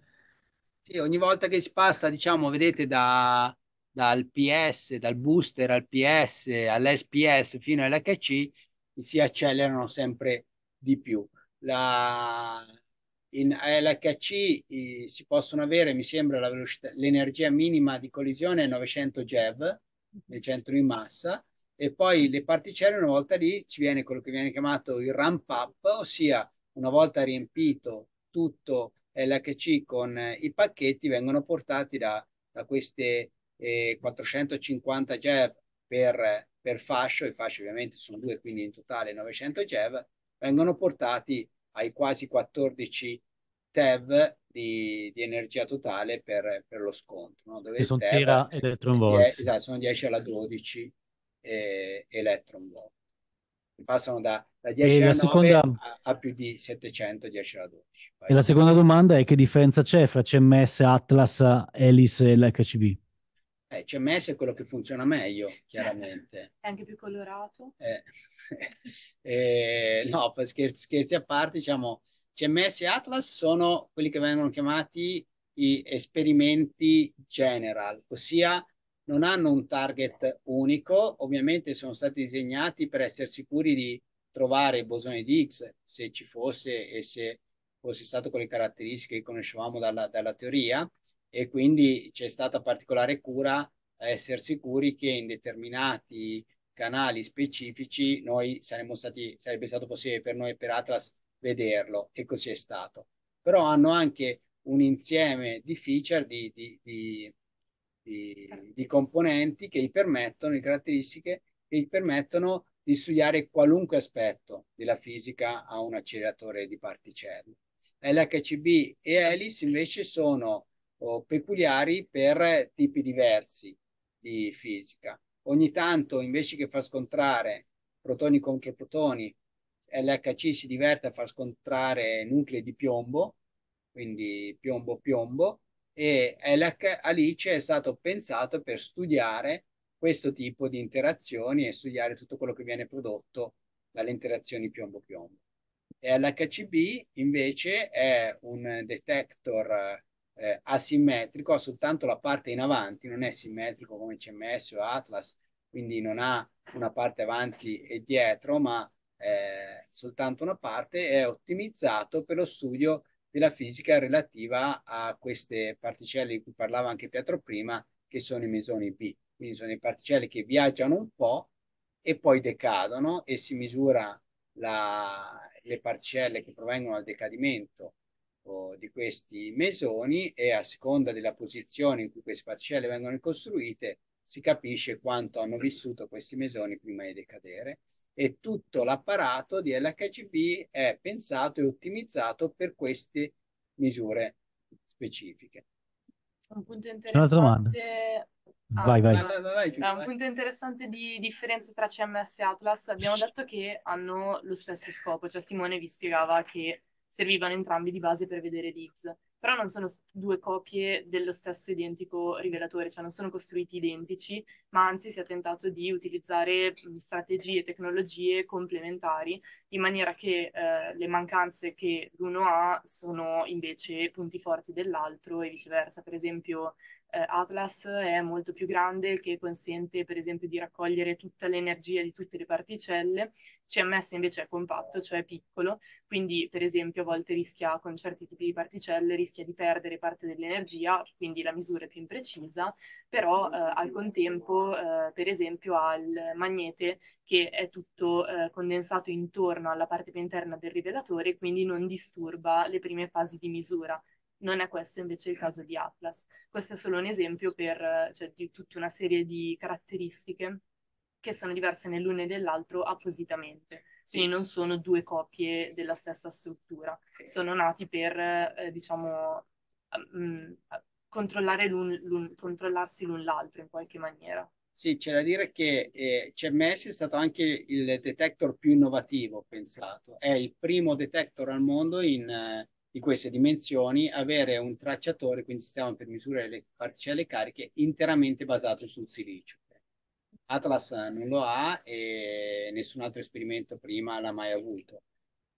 Sì, ogni volta che si passa, diciamo, vedete da, dal PS, dal booster al PS, all'SPS fino all'HC, si accelerano sempre di più. La, in LHC eh, si possono avere, mi sembra, la velocità, l'energia minima di collisione 900 GeV nel centro di massa e poi le particelle una volta lì ci viene quello che viene chiamato il ramp up, ossia una volta riempito tutto l'HC con eh, i pacchetti vengono portati da, da queste eh, 450 GEV per, per, fascio, i fasci ovviamente sono due, quindi in totale 900 GEV, vengono portati ai quasi 14 TeV di, di energia totale per, per lo scontro. No? Dove sono tera electron volt. Esatto, sono 10 alla 12 eh, electron volt passano da, da 10 a seconda... a, a, più di 700, 10 alla 12. Vai. E la seconda domanda è che differenza c'è fra CMS, Atlas, Elis e l'HCB? Eh, CMS è quello che funziona meglio, chiaramente. È anche più colorato. Eh, eh, no, scherzi, scherzi a parte, diciamo, CMS e Atlas sono quelli che vengono chiamati gli esperimenti general, ossia non hanno un target unico, ovviamente sono stati disegnati per essere sicuri di trovare il bosone di X se ci fosse e se fosse stato con le caratteristiche che conoscevamo dalla, dalla teoria e quindi c'è stata particolare cura a essere sicuri che in determinati canali specifici noi saremmo stati, sarebbe stato possibile per noi per Atlas vederlo e così è stato. Però hanno anche un insieme di feature, di, di, di di, certo. di componenti che gli permettono, di caratteristiche che gli permettono di studiare qualunque aspetto della fisica a un acceleratore di particelle. LHCb e ELIS invece sono oh, peculiari per tipi diversi di fisica. Ogni tanto invece che far scontrare protoni contro protoni, LHC si diverte a far scontrare nuclei di piombo, quindi piombo-piombo, e ELAC Alice è stato pensato per studiare questo tipo di interazioni e studiare tutto quello che viene prodotto dalle interazioni piombo-piombo. l'HCB invece è un detector eh, asimmetrico, ha soltanto la parte in avanti, non è simmetrico come CMS o Atlas, quindi non ha una parte avanti e dietro, ma eh, soltanto una parte, è ottimizzato per lo studio della fisica relativa a queste particelle di cui parlava anche Pietro prima, che sono i mesoni B. Quindi sono le particelle che viaggiano un po' e poi decadono e si misura la, le particelle che provengono dal decadimento di questi mesoni e a seconda della posizione in cui queste particelle vengono costruite si capisce quanto hanno vissuto questi mesoni prima di decadere e tutto l'apparato di LHCP è pensato e ottimizzato per queste misure specifiche. Un punto interessante... Ah, vai, vai. Vai, vai, è un punto interessante di differenza tra CMS e Atlas. Abbiamo detto che hanno lo stesso scopo, cioè Simone vi spiegava che servivano entrambi di base per vedere Diz però non sono due copie dello stesso identico rivelatore, cioè non sono costruiti identici, ma anzi si è tentato di utilizzare strategie e tecnologie complementari in maniera che eh, le mancanze che l'uno ha sono invece punti forti dell'altro e viceversa. Per esempio, eh, Atlas è molto più grande che consente per esempio di raccogliere tutta l'energia di tutte le particelle, CMS invece è compatto, cioè piccolo, quindi per esempio a volte rischia con certi tipi di particelle rischia di perdere parte dell'energia, quindi la misura è più imprecisa, però eh, al contempo eh, per esempio ha il magnete che è tutto eh, condensato intorno alla parte più interna del rivelatore, quindi non disturba le prime fasi di misura non è questo invece il caso di Atlas. Questo è solo un esempio per, cioè, di tutta una serie di caratteristiche che sono diverse nell'uno e nell'altro appositamente. Quindi non sono due copie della stessa struttura, okay. sono nati per, eh, diciamo, mh, mm, controllare l'un, l'un, controllarsi l'un l'altro in qualche maniera. Sì, c'è da dire che eh, CMS è stato anche il detector più innovativo pensato, è il primo detector al mondo in, eh, di queste dimensioni, avere un tracciatore, quindi stiamo per misurare le particelle cariche, interamente basato sul silicio. Atlas non lo ha e nessun altro esperimento prima l'ha mai avuto.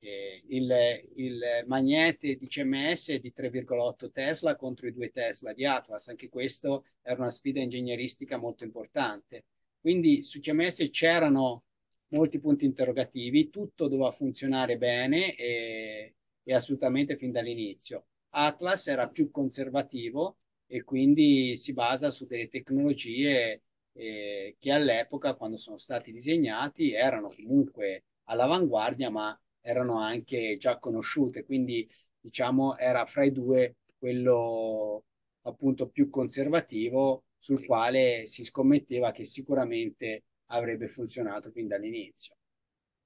Eh, il, il, magnete di CMS è di 3,8 Tesla contro i 2 Tesla di Atlas, anche questo era una sfida ingegneristica molto importante. Quindi su CMS c'erano molti punti interrogativi, tutto doveva funzionare bene e e assolutamente fin dall'inizio. Atlas era più conservativo e quindi si basa su delle tecnologie eh, che all'epoca, quando sono stati disegnati, erano comunque all'avanguardia, ma erano anche già conosciute, quindi diciamo era fra i due quello appunto più conservativo sul quale si scommetteva che sicuramente avrebbe funzionato fin dall'inizio.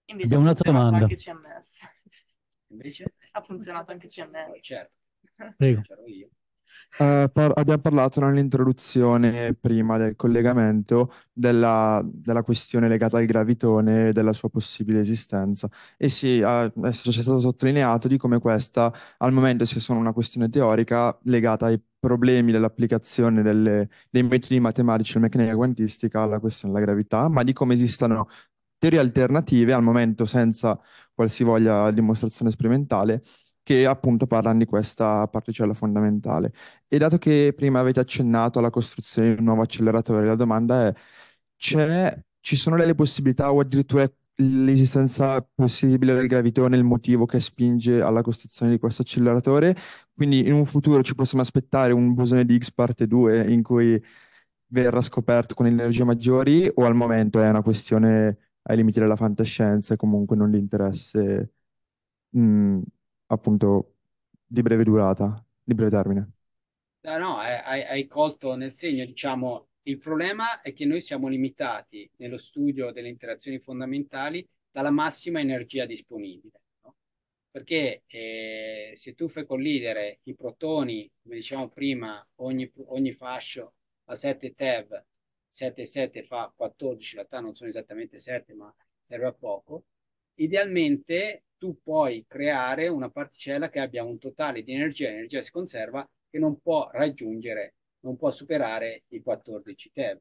Invece Abbiamo un'altra domanda. Invece? ha funzionato anche CMS. Certo, Prego. c'ero io. Eh, par- abbiamo parlato nell'introduzione prima del collegamento della, della, questione legata al gravitone e della sua possibile esistenza e sì, eh, c'è stato sottolineato di come questa al momento sia solo una questione teorica legata ai problemi dell'applicazione delle, dei metodi matematici e meccanica quantistica alla questione della gravità, ma di come esistano teorie alternative al momento senza qualsivoglia dimostrazione sperimentale, che appunto parlano di questa particella cioè fondamentale. E dato che prima avete accennato alla costruzione di un nuovo acceleratore, la domanda è, ci sono delle possibilità o addirittura l'esistenza possibile del gravitone, il motivo che spinge alla costruzione di questo acceleratore? Quindi in un futuro ci possiamo aspettare un bosone di X parte 2 in cui verrà scoperto con energie maggiori o al momento è una questione ai limiti della fantascienza e comunque non l'interesse, mh, mm, appunto, di breve durata, di breve termine. No, no, hai, hai colto nel segno, diciamo, il problema è che noi siamo limitati nello studio delle interazioni fondamentali dalla massima energia disponibile. No? Perché eh, se tu fai collidere i protoni, come dicevamo prima, ogni, ogni fascio a 7 TeV 7 7 fa 14, in realtà non sono esattamente 7 ma serve a poco, idealmente tu puoi creare una particella che abbia un totale di energia, l'energia si conserva, che non può raggiungere, non può superare i 14 TeV.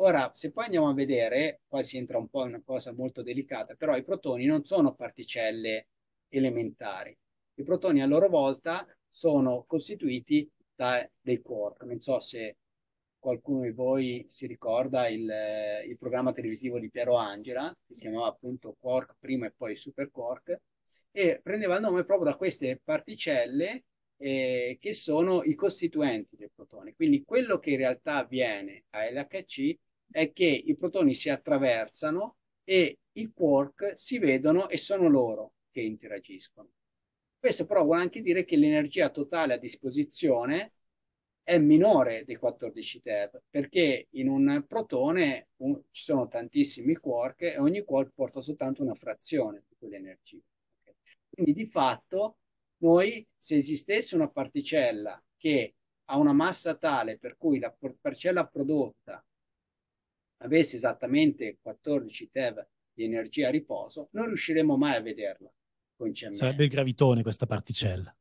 Ora, se poi andiamo a vedere, qua si entra un po' in una cosa molto delicata, però i protoni non sono particelle elementari. I protoni a loro volta sono costituiti da dei quark. Non so se qualcuno di voi si ricorda il, eh, il programma televisivo di Piero Angela, che si chiamava appunto Quark prima e poi Super Quark, e prendeva il nome proprio da queste particelle eh, che sono i costituenti del protone. Quindi quello che in realtà avviene a LHC è che i protoni si attraversano e i quark si vedono e sono loro che interagiscono. Questo però vuole anche dire che l'energia totale a disposizione è minore dei 14 TeV perché in un protone un, ci sono tantissimi quark e ogni quark porta soltanto una frazione di quell'energia. Quindi di fatto noi se esistesse una particella che ha una massa tale per cui la parcella prodotta avesse esattamente 14 TeV di energia a riposo, non riusciremmo mai a vederla. Sarebbe il gravitone questa particella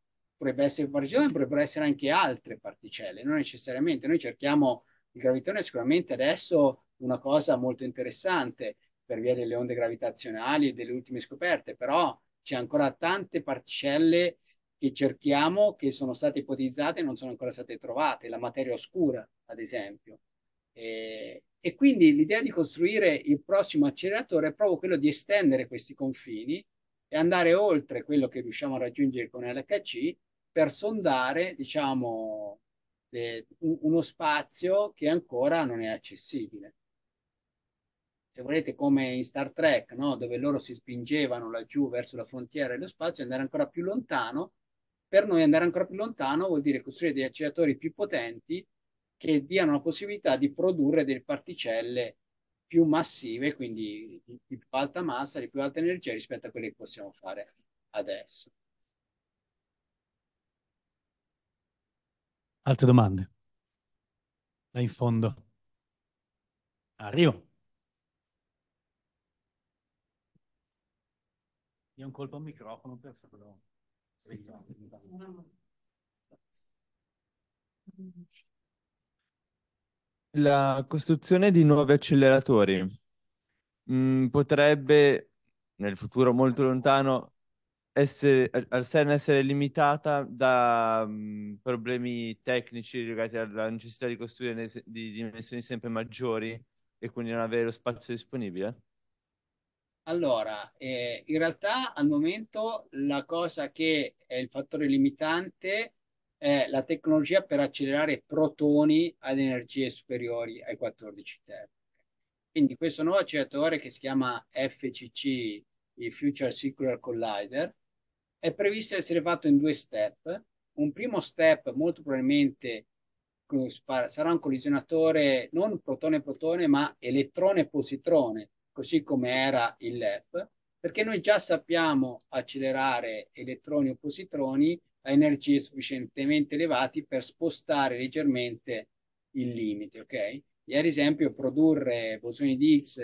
potrebbe essere particelle, potrebbero essere anche altre particelle, non necessariamente. Noi cerchiamo, il gravitone sicuramente adesso una cosa molto interessante per via delle onde gravitazionali e delle ultime scoperte, però c'è ancora tante particelle che cerchiamo, che sono state ipotizzate e non sono ancora state trovate, la materia oscura, ad esempio. E, e quindi l'idea di costruire il prossimo acceleratore è proprio quello di estendere questi confini e andare oltre quello che riusciamo a raggiungere con LHC per sondare, diciamo, de, uno spazio che ancora non è accessibile. Se volete, come in Star Trek, no? dove loro si spingevano laggiù verso la frontiera dello spazio, andare ancora più lontano, per noi andare ancora più lontano vuol dire costruire degli acceleratori più potenti che diano la possibilità di produrre delle particelle più massive, quindi di, più alta massa, di più alta energia rispetto a quelle che possiamo fare adesso. Altre domande? Là in fondo. Arrivo. Io un colpo al microfono per farlo. La costruzione di nuovi acceleratori mh, mm, potrebbe, nel futuro molto lontano, essere, al CERN essere limitata da mh, mhmm, problemi tecnici legati alla necessità di costruire ne- di dimensioni sempre maggiori e quindi non avere lo spazio disponibile? Allora, eh, in realtà al momento la cosa che è il fattore limitante è la tecnologia per accelerare protoni ad energie superiori ai 14 term. Quindi questo nuovo acceleratore che si chiama FCC, il Future Circular Collider, è previsto essere fatto in due step. Un primo step molto probabilmente sarà un collisionatore non protone-protone ma elettrone-positrone, così come era il LEP, perché noi già sappiamo accelerare elettroni o positroni a energie sufficientemente elevate per spostare leggermente il limite, ok? E ad esempio produrre bosoni di X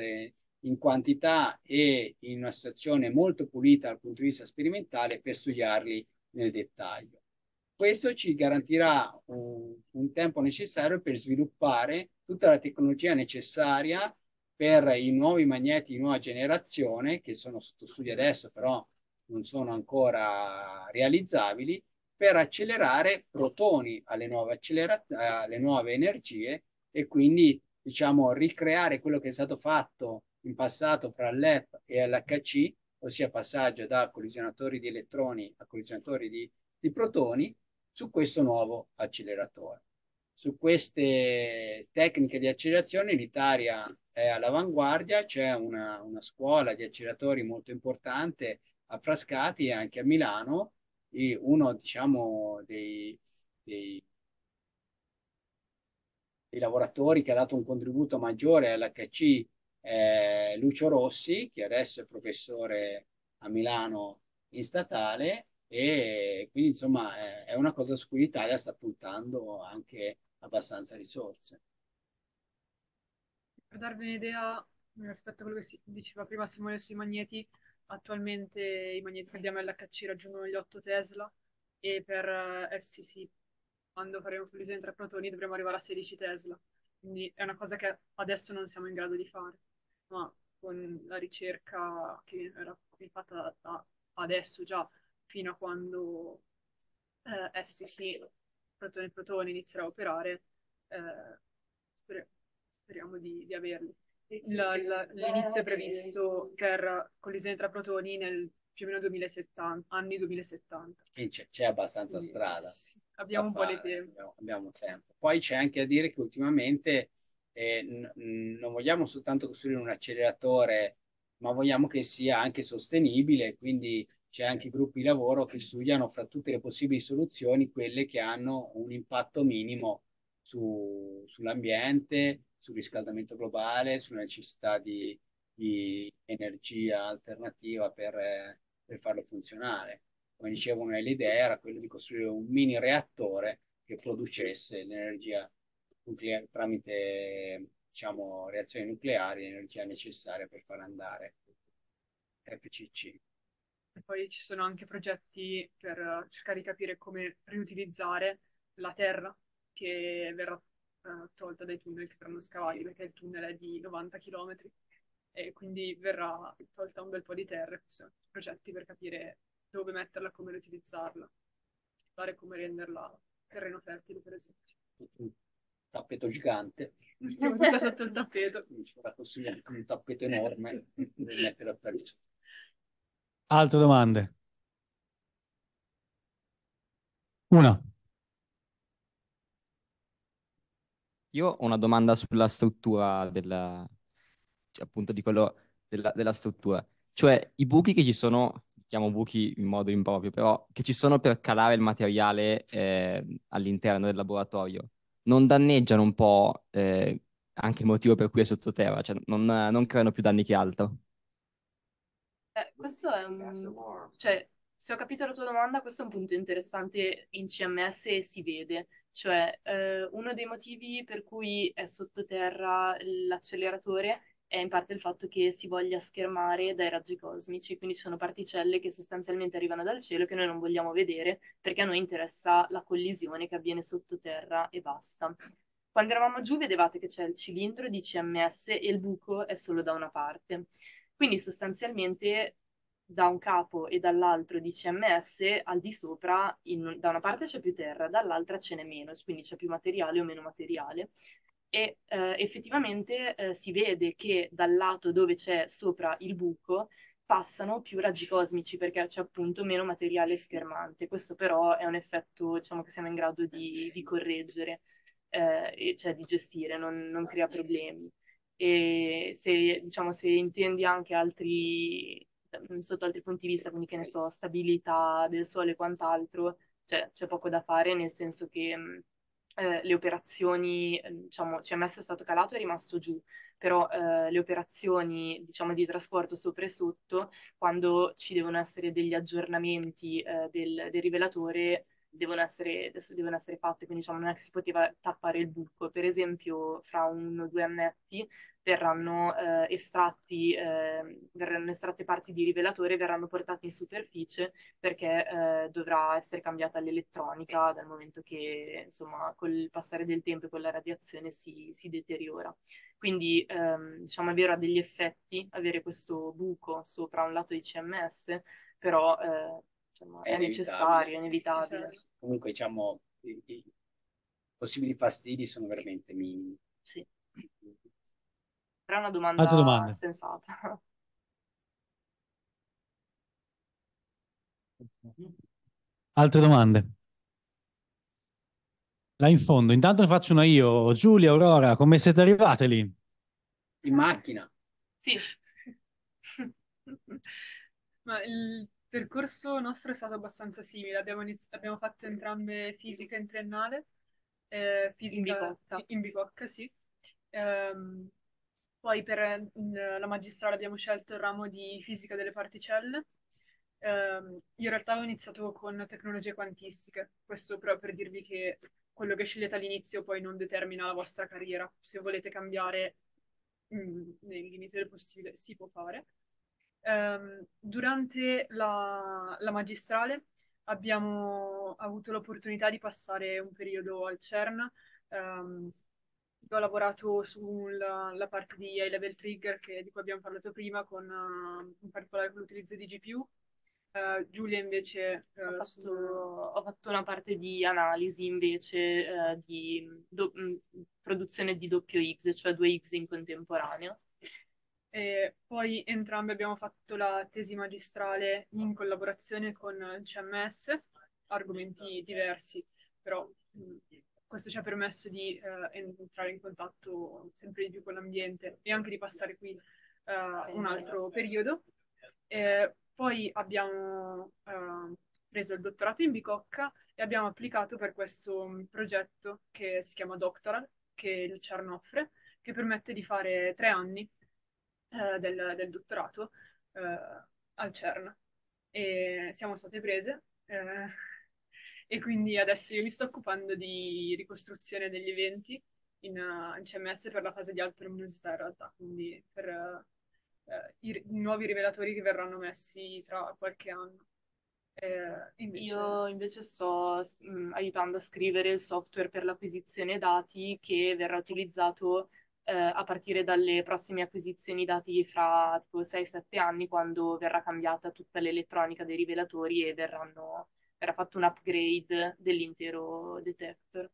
in quantità e in una situazione molto pulita dal punto di vista sperimentale per studiarli nel dettaglio. Questo ci garantirà un, un tempo necessario per sviluppare tutta la tecnologia necessaria per i nuovi magneti di nuova generazione, che sono sotto studio adesso, però non sono ancora realizzabili, per accelerare protoni alle nuove, accelera- alle nuove energie e quindi diciamo ricreare quello che è stato fatto in passato fra l'EP e l'HC, ossia passaggio da collisionatori di elettroni a collisionatori di, di protoni, su questo nuovo acceleratore. Su queste tecniche di accelerazione l'Italia è all'avanguardia, c'è una, una scuola di acceleratori molto importante a Frascati e anche a Milano, e uno diciamo dei, dei, dei lavoratori che ha dato un contributo maggiore all'HC eh, Lucio Rossi, che adesso è professore a Milano in statale e quindi insomma è, una cosa su cui l'Italia sta puntando anche abbastanza risorse. Per darvi un'idea rispetto a quello che si diceva prima Simone sui magneti, attualmente i magneti che abbiamo LHC raggiungono gli 8 Tesla e per eh, FCC quando faremo fusione tra protoni dovremo arrivare a 16 Tesla. Quindi è una cosa che adesso non siamo in grado di fare ma con la ricerca che era fatta da adesso già fino a quando eh, FCC protone protone inizierà a operare eh, speriamo, speriamo di, di averli eh la, la, eh, l'inizio è previsto per collisione tra protoni nel più o meno 2070, anni 2070 quindi c'è, c'è abbastanza quindi, strada sì, abbiamo un po' di tempo abbiamo, abbiamo tempo poi c'è anche a dire che ultimamente eh, n- non vogliamo soltanto costruire un acceleratore, ma vogliamo che sia anche sostenibile, quindi c'è anche gruppi di lavoro che studiano fra tutte le possibili soluzioni quelle che hanno un impatto minimo su, sull'ambiente, sul riscaldamento globale, sulla necessità di, di energia alternativa per, per, farlo funzionare. Come dicevo, l'idea era quella di costruire un mini reattore che producesse l'energia tramite diciamo, reazioni nucleari l'energia necessaria per far andare FCC. E poi ci sono anche progetti per cercare di capire come riutilizzare la terra che verrà uh, tolta dai tunnel che verranno scavati, perché il tunnel è di 90 km e quindi verrà tolta un bel po' di terra. Ci sono progetti per capire dove metterla, come riutilizzarla, fare come renderla terreno fertile, per esempio tappeto gigante. Una sotto il tappeto. Mi un tappeto enorme Altre domande? Una. Io ho una domanda sulla struttura della, cioè appunto di quello della, della, struttura, cioè i buchi che ci sono, chiamo buchi in modo improprio, però che ci sono per calare il materiale eh, all'interno del laboratorio non danneggiano un po' eh, anche il motivo per cui è sottoterra, cioè non, non creano più danni che altro. Eh, questo è un... Cioè, se ho capito la tua domanda, questo è un punto interessante in CMS e si vede. Cioè, eh, uno dei motivi per cui è sottoterra l'acceleratore è in parte il fatto che si voglia schermare dai raggi cosmici, quindi sono particelle che sostanzialmente arrivano dal cielo che noi non vogliamo vedere perché a noi interessa la collisione che avviene sottoterra e basta. Quando eravamo giù vedevate che c'è il cilindro di CMS e il buco è solo da una parte. Quindi sostanzialmente da un capo e dall'altro di CMS, al di sopra, in, da una parte c'è più terra, dall'altra ce n'è meno, quindi c'è più materiale o meno materiale e eh, effettivamente eh, si vede che dal lato dove c'è sopra il buco passano più raggi cosmici perché c'è appunto meno materiale schermante. Questo però è un effetto diciamo, che siamo in grado di, di correggere, eh, cioè di gestire, non, non crea problemi. E se, diciamo, se intendi anche altri, mm, sotto altri punti di vista, quindi che ne so, stabilità del Sole e quant'altro, cioè, c'è poco da fare nel senso che mm, eh, le operazioni, eh, diciamo, CMS è stato calato e è rimasto giù, però eh, le operazioni, diciamo, di trasporto sopra e sotto, quando ci devono essere degli aggiornamenti eh, del, del rivelatore, devono essere, devono essere fatte, quindi diciamo non è che si poteva tappare il buco. Per esempio, fra uno o due annetti verranno eh, estratti, eh, verranno estratte parti di rivelatore, e verranno portate in superficie perché eh, dovrà essere cambiata l'elettronica dal momento che, insomma, col passare del tempo e con la radiazione si, si deteriora. Quindi, ehm, diciamo, è vero, ha degli effetti avere questo buco sopra un lato di CMS, però eh, diciamo, è, è necessario, è inevitabile. Comunque, diciamo, i, i possibili fastidi sono veramente minimi. Sì. Però è una domanda sensata. Altre domande? Là in fondo, intanto ne faccio una io. Giulia, Aurora, come siete arrivate lì? In macchina. Sì. Ma il il percorso nostro è stato abbastanza simile, abbiamo, inizi- abbiamo fatto entrambe fisica in triennale, eh, fisica in bicocca, in bicocca sì. Ehm, poi per in, mm, la magistrale abbiamo scelto il ramo di fisica delle particelle. Ehm, io in realtà ho iniziato con tecnologie quantistiche, questo però per dirvi che quello che scegliete all'inizio poi non determina la vostra carriera. Se volete cambiare mh, mm, nei limiti del possibile si può fare. Ehm, durante la, la magistrale abbiamo avuto l'opportunità di passare un periodo al CERN. Um, ho lavorato sulla parte di high level trigger che, di cui abbiamo parlato prima, con, uh, in particolare con l'utilizzo di GPU. Uh, eh, Giulia invece uh, ho, fatto, ho, fatto, una parte di analisi invece di mm, do- mm, produzione di doppio X, cioè due X in contemporanea. E poi entrambi abbiamo fatto la tesi magistrale in collaborazione con il CMS, argomenti diversi, però mh, mm, questo ci ha permesso di uh, entrare in contatto sempre di più con l'ambiente e anche di passare qui uh, un altro periodo. E poi abbiamo uh, preso il dottorato in Bicocca e abbiamo applicato per questo mm, progetto che si chiama Doctoral, che il CERN offre, che permette di fare tre anni eh, del, del, dottorato eh, al CERN e siamo state prese eh, e quindi adesso io mi sto occupando di ricostruzione degli eventi in, eh, in CMS per la fase di alta luminosità in realtà, quindi per i, i nuovi rivelatori che verranno messi tra qualche anno. Eh, invece... Io invece sto mh, mm, aiutando a scrivere il software per l'acquisizione dati che verrà utilizzato eh, a partire dalle prossime acquisizioni dati fra 6-7 anni quando verrà cambiata tutta l'elettronica dei rivelatori e verranno, verrà fatto un upgrade dell'intero detector.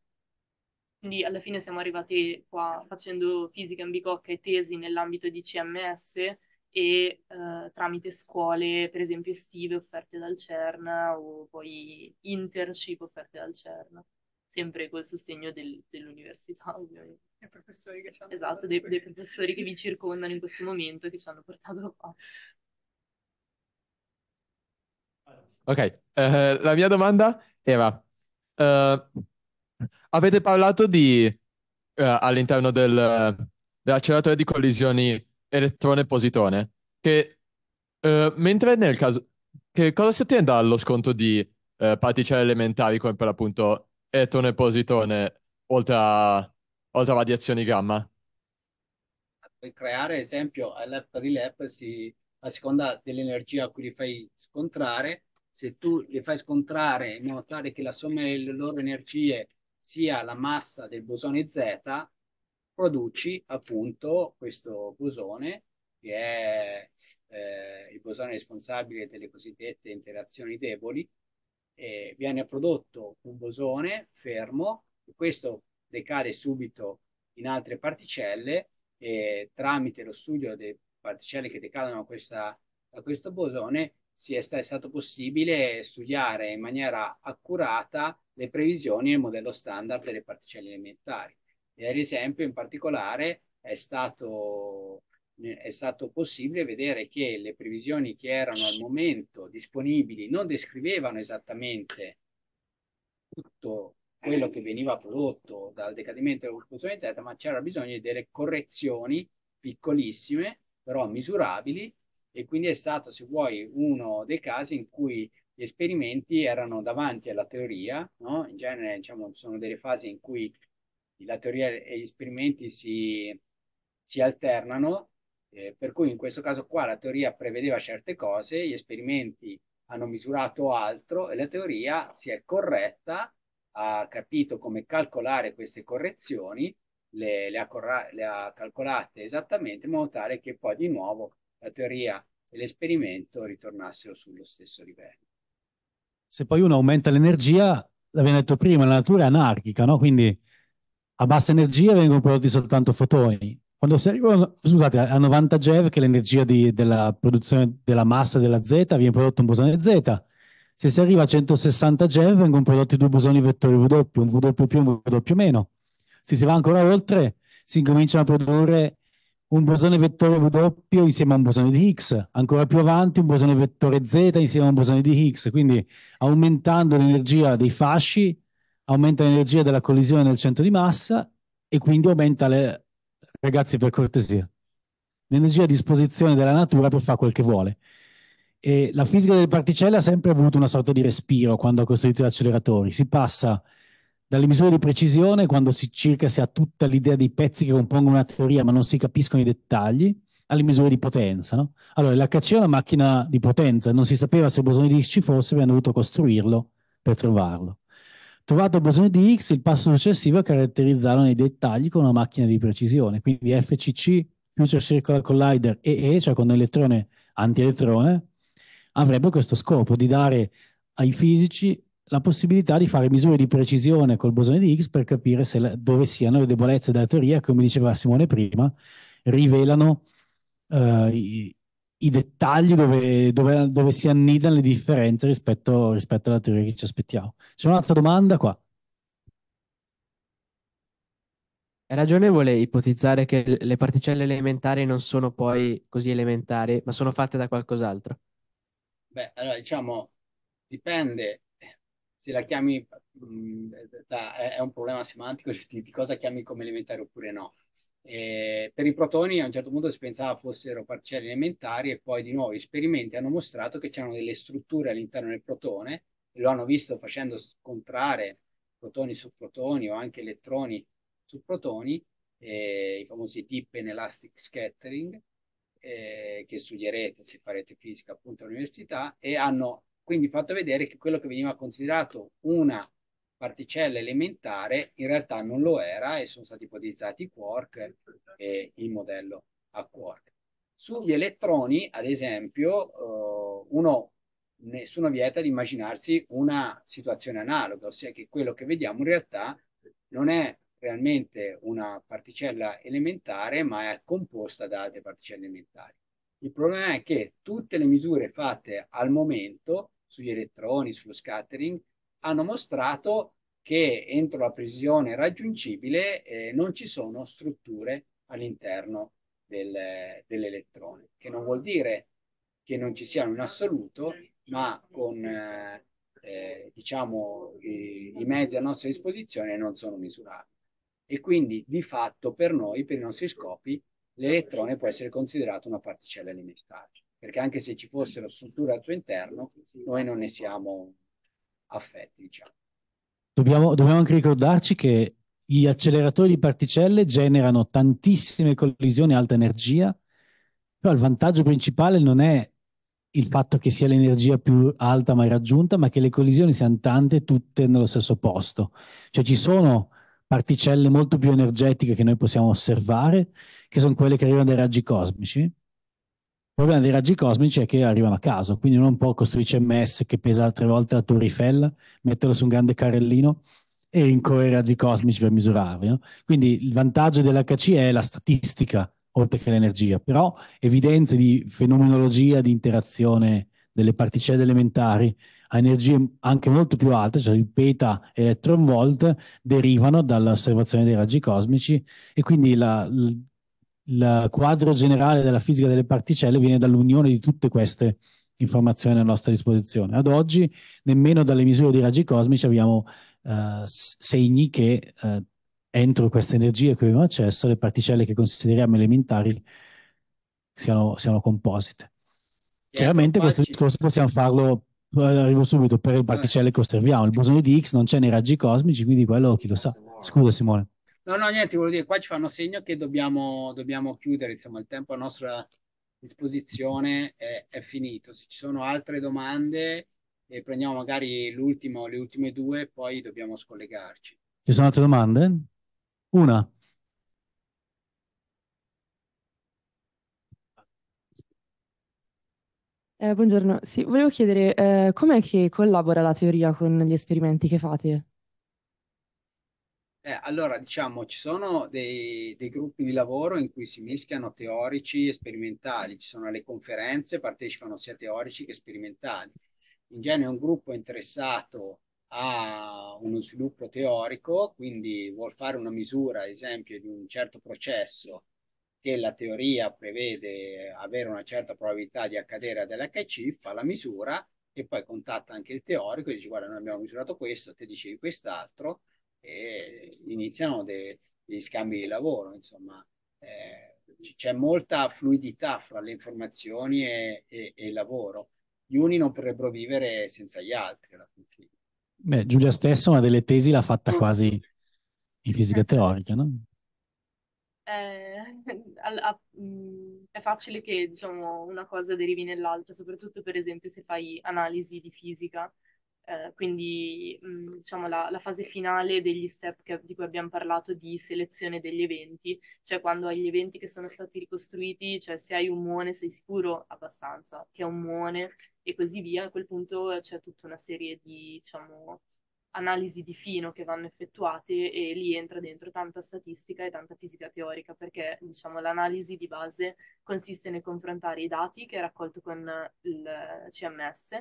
Quindi alla fine siamo arrivati qua facendo fisica in bicocca e tesi nell'ambito di CMS e eh, tramite scuole, per esempio estive offerte dal CERN o poi internship offerte dal CERN, sempre col sostegno del, dell'università ovviamente. I professori che ci hanno Esatto, dei, dei professori che mi circondano in questo momento e che ci hanno portato qua. Ok, uh, la mia domanda era, uh, eh, avete parlato di, uh, all'interno del, dell'acceleratore di collisioni elettrone-positone, che mentre nel caso, che cosa si ottiene dallo sconto di particelle elementari come per appunto elettrone-positone, oltre a oltre a radiazioni gamma? Per creare, esempio, all'app di lab, si, a seconda dell'energia a cui li fai scontrare, se tu li fai scontrare in modo tale che la somma delle loro energie sia la massa del bosone Z, produci appunto questo bosone che è eh, il bosone responsabile delle cosiddette interazioni deboli. E viene prodotto un bosone fermo, e questo decade subito in altre particelle e tramite lo studio delle particelle che decadono a, questa, a questo bosone si è, è, stato possibile studiare in maniera accurata le previsioni e il modello standard delle particelle elementari. E ad esempio, in particolare, è stato, è stato possibile vedere che le previsioni che erano al momento disponibili non descrivevano esattamente tutto quello che veniva prodotto dal decadimento della popolazione Z, ma c'era bisogno di delle correzioni piccolissime, però misurabili, e quindi è stato, se vuoi, uno dei casi in cui gli esperimenti erano davanti alla teoria, no? in genere diciamo, sono delle fasi in cui la teoria e gli esperimenti si, si alternano, eh, per cui in questo caso qua la teoria prevedeva certe cose, gli esperimenti hanno misurato altro e la teoria si è corretta ha capito come calcolare queste correzioni, le, le, ha, le ha calcolate esattamente in modo tale che poi di nuovo la teoria e l'esperimento ritornassero sullo stesso livello. Se poi uno aumenta l'energia, l'abbiamo detto prima, la natura è anarchica, no? quindi a bassa energia vengono prodotti soltanto fotoni. Quando si arriva, scusate, a 90 GeV, che è l'energia di, della produzione della massa della Z, viene prodotto un bosone Z, se si arriva a 160 GeV vengono prodotti due bosoni vettori W, un W più e un W meno. Se si va ancora oltre, si incominciano a produrre un bosone vettore W insieme a un bosone di Higgs, ancora più avanti un bosone vettore Z insieme a un bosone di Higgs, quindi aumentando l'energia dei fasci, aumenta l'energia della collisione nel centro di massa e quindi aumenta le... Ragazzi, per cortesia, l'energia a disposizione della natura per fare quel che vuole. E la fisica delle particelle ha sempre avuto una sorta di respiro quando ha costruito gli acceleratori. Si passa dalle misure di precisione, quando si circa si ha tutta l'idea dei pezzi che compongono una teoria ma non si capiscono i dettagli, alle misure di potenza. No? Allora, l'HC è una macchina di potenza, non si sapeva se il bosone di X ci fosse, abbiamo dovuto costruirlo per trovarlo. Trovato il bosone di X, il passo successivo è caratterizzarlo nei dettagli con una macchina di precisione, quindi FCC, Future Circular Collider EE, cioè con un elettrone antielettrone, avrebbe questo scopo di dare ai fisici la possibilità di fare misure di precisione col bosone di Higgs per capire la, dove siano le debolezze della teoria, come diceva Simone prima, rivelano eh, i, i, dettagli dove, dove, dove, si annidano le differenze rispetto, rispetto alla teoria che ci aspettiamo. C'è un'altra domanda qua. È ragionevole ipotizzare che le particelle elementari non sono poi così elementari, ma sono fatte da qualcos'altro. Beh, allora diciamo, dipende se la chiami, mh, da, è un problema semantico cioè, di, di, cosa chiami come elementare oppure no. E eh, per i protoni a un certo punto si pensava fossero parcelle elementari e poi di nuovo gli esperimenti hanno mostrato che c'erano delle strutture all'interno del protone, e lo hanno visto facendo scontrare protoni su protoni o anche elettroni su protoni, eh, i famosi deep and elastic scattering, eh, che studierete se farete fisica appunto all'università e hanno quindi fatto vedere che quello che veniva considerato una particella elementare in realtà non lo era e sono stati ipotizzati i quark e il modello a quark. Sugli elettroni, ad esempio, eh, uno, nessuno vieta di immaginarsi una situazione analoga, ossia che quello che vediamo in realtà non è realmente una particella elementare, ma è composta da altre particelle elementari. Il problema è che tutte le misure fatte al momento sugli elettroni, sullo scattering, hanno mostrato che entro la precisione raggiungibile eh, non ci sono strutture all'interno del, dell'elettrone, che non vuol dire che non ci siano in assoluto, ma con eh, eh diciamo, i, i mezzi a nostra disposizione non sono misurabili e quindi di fatto per noi, per i nostri scopi, l'elettrone può essere considerato una particella elementare, perché anche se ci fosse la struttura al suo interno, noi non ne siamo affetti, diciamo. Dobbiamo, dobbiamo anche ricordarci che gli acceleratori di particelle generano tantissime collisioni a alta energia, però il vantaggio principale non è il fatto che sia l'energia più alta mai raggiunta, ma che le collisioni siano tante tutte nello stesso posto. Cioè ci sono particelle molto più energetiche che noi possiamo osservare, che sono quelle che arrivano dai raggi cosmici. Il problema dei raggi cosmici è che arrivano a caso, quindi uno un po' costruisce MS che pesa tre volte la torrifella, metterlo su un grande carrellino e rincorrere i raggi cosmici per misurarli. No? Quindi il vantaggio dell'HC è la statistica oltre che l'energia, però evidenze di fenomenologia di interazione delle particelle elementari a energie anche molto più alte, cioè il beta electron volt, derivano dall'osservazione dei raggi cosmici e quindi la, il quadro generale della fisica delle particelle viene dall'unione di tutte queste informazioni a nostra disposizione. Ad oggi nemmeno dalle misure dei raggi cosmici abbiamo eh, segni che eh, entro queste energie a cui abbiamo accesso le particelle che consideriamo elementari siano, siano composite. Ecco, Chiaramente questo discorso possiamo farlo arrivo subito per le particelle che osserviamo. Il bosone di X non c'è nei raggi cosmici, quindi quello chi lo sa. Scusa Simone. No, no, niente, volevo dire, qua ci fanno segno che dobbiamo, dobbiamo chiudere, insomma, il tempo a nostra disposizione è, è finito. Se ci sono altre domande, eh, prendiamo magari l'ultimo, le ultime due, poi dobbiamo scollegarci. Ci sono altre domande? Una. Eh, buongiorno, sì, volevo chiedere, eh, com'è che collabora la teoria con gli esperimenti che fate? Eh, allora, diciamo, ci sono dei, dei gruppi di lavoro in cui si mischiano teorici e sperimentali, ci sono le conferenze, partecipano sia teorici che sperimentali. In genere un gruppo è interessato a uno sviluppo teorico, quindi vuol fare una misura, ad esempio, di un certo processo che la teoria prevede avere una certa probabilità di accadere ad LHC, fa la misura e poi contatta anche il teorico e dice guarda noi abbiamo misurato questo, te dicevi quest'altro e iniziano dei, degli scambi di lavoro, insomma eh, c'è molta fluidità fra le informazioni e, e, e il lavoro. Gli uni non potrebbero vivere senza gli altri alla fine. Beh, Giulia stessa una delle tesi l'ha fatta quasi in fisica teorica, no? Eh, è facile che diciamo, una cosa derivi nell'altra, soprattutto per esempio se fai analisi di fisica, eh, quindi mh, diciamo, la, la, fase finale degli step che, di cui abbiamo parlato di selezione degli eventi, cioè quando hai gli eventi che sono stati ricostruiti, cioè se hai un muone sei sicuro abbastanza che è un muone e così via, a quel punto c'è tutta una serie di diciamo, analisi di fino che vanno effettuate e lì entra dentro tanta statistica e tanta fisica teorica perché diciamo l'analisi di base consiste nel confrontare i dati che è raccolto con il CMS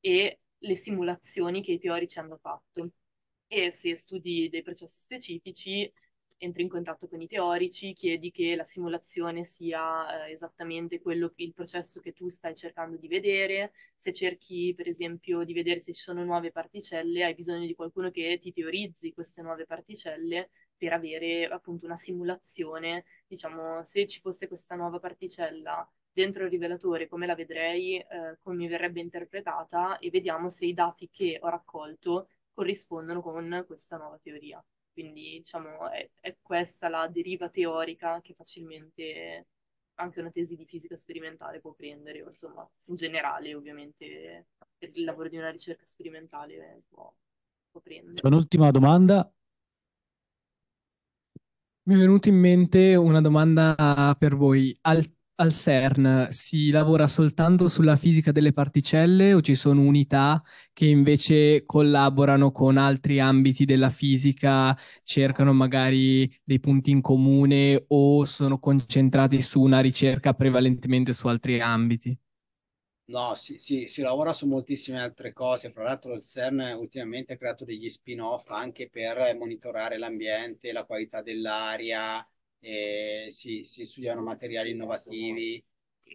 e le simulazioni che i teorici hanno fatto e se studi dei processi specifici entri in contatto con i teorici, chiedi che la simulazione sia eh, esattamente quello, il processo che tu stai cercando di vedere, se cerchi per esempio di vedere se ci sono nuove particelle, hai bisogno di qualcuno che ti teorizzi queste nuove particelle per avere appunto una simulazione, diciamo se ci fosse questa nuova particella dentro il rivelatore come la vedrei, eh, come verrebbe interpretata e vediamo se i dati che ho raccolto corrispondono con questa nuova teoria. Quindi diciamo è, è questa la deriva teorica che facilmente anche una tesi di fisica sperimentale può prendere, o insomma, in generale, ovviamente, per il lavoro di una ricerca sperimentale può, può prendere. C'è un'ultima domanda. Mi è venuta in mente una domanda per voi. Al al CERN si lavora soltanto sulla fisica delle particelle o ci sono unità che invece collaborano con altri ambiti della fisica, cercano magari dei punti in comune o sono concentrati su una ricerca prevalentemente su altri ambiti? No, si, si, si lavora su moltissime altre cose. Fra l'altro, il CERN ultimamente ha creato degli spin-off anche per monitorare l'ambiente, la qualità dell'aria, eh, si, si, studiano materiali innovativi,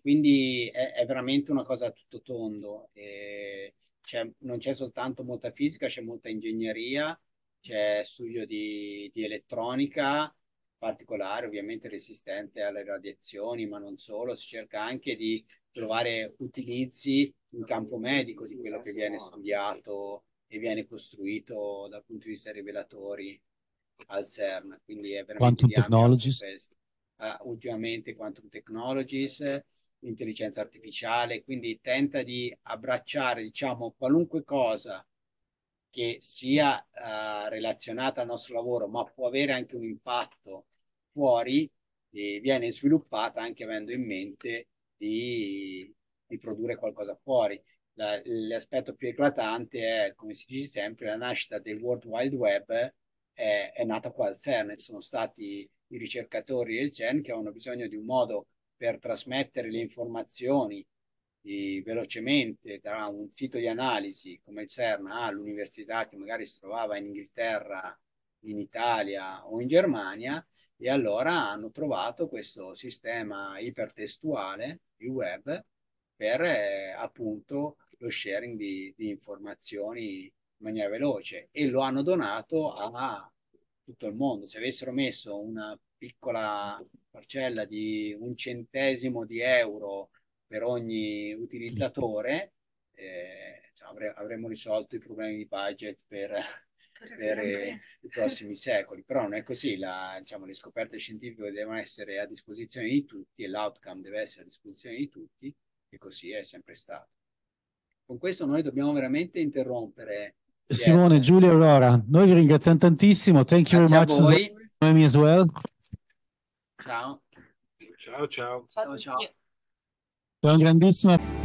quindi è, è, veramente una cosa a tutto tondo. Eh, c'è, non c'è soltanto molta fisica, c'è molta ingegneria, c'è studio di, di elettronica particolare, ovviamente resistente alle radiazioni, ma non solo, si cerca anche di trovare utilizzi in campo medico di quello che viene studiato e viene costruito dal punto di vista dei rivelatori al CERN, quindi è veramente Quantum Technologies? Uh, ultimamente Quantum Technologies, intelligenza artificiale, quindi tenta di abbracciare, diciamo, qualunque cosa che sia uh, relazionata al nostro lavoro, ma può avere anche un impatto fuori, e viene sviluppata anche avendo in mente di, di produrre qualcosa fuori. l'aspetto più eclatante è, come si dice sempre, la nascita del World Wide Web, è, è nata qua al CERN, ci sono stati i ricercatori del CERN che avevano bisogno di un modo per trasmettere le informazioni di, eh, velocemente da un sito di analisi come il CERN all'università che magari si trovava in Inghilterra, in Italia o in Germania e allora hanno trovato questo sistema ipertestuale di web per eh, appunto lo sharing di, di informazioni in maniera veloce e lo hanno donato a tutto il mondo. Se avessero messo una piccola parcella di un centesimo di euro per ogni utilizzatore, eh, cioè, avre- avremmo risolto i problemi di budget per, per eh, i prossimi secoli. Però non è così, la, diciamo, le scoperte scientifiche devono essere a disposizione di tutti e l'outcome deve essere a disposizione di tutti e così è sempre stato. Con questo noi dobbiamo veramente interrompere Simone, yeah. Giulia, Aurora, noi vi ringraziamo tantissimo. Thank you Grazie very much. Noemi as well. Ciao. Ciao, ciao. Ciao, ciao. È un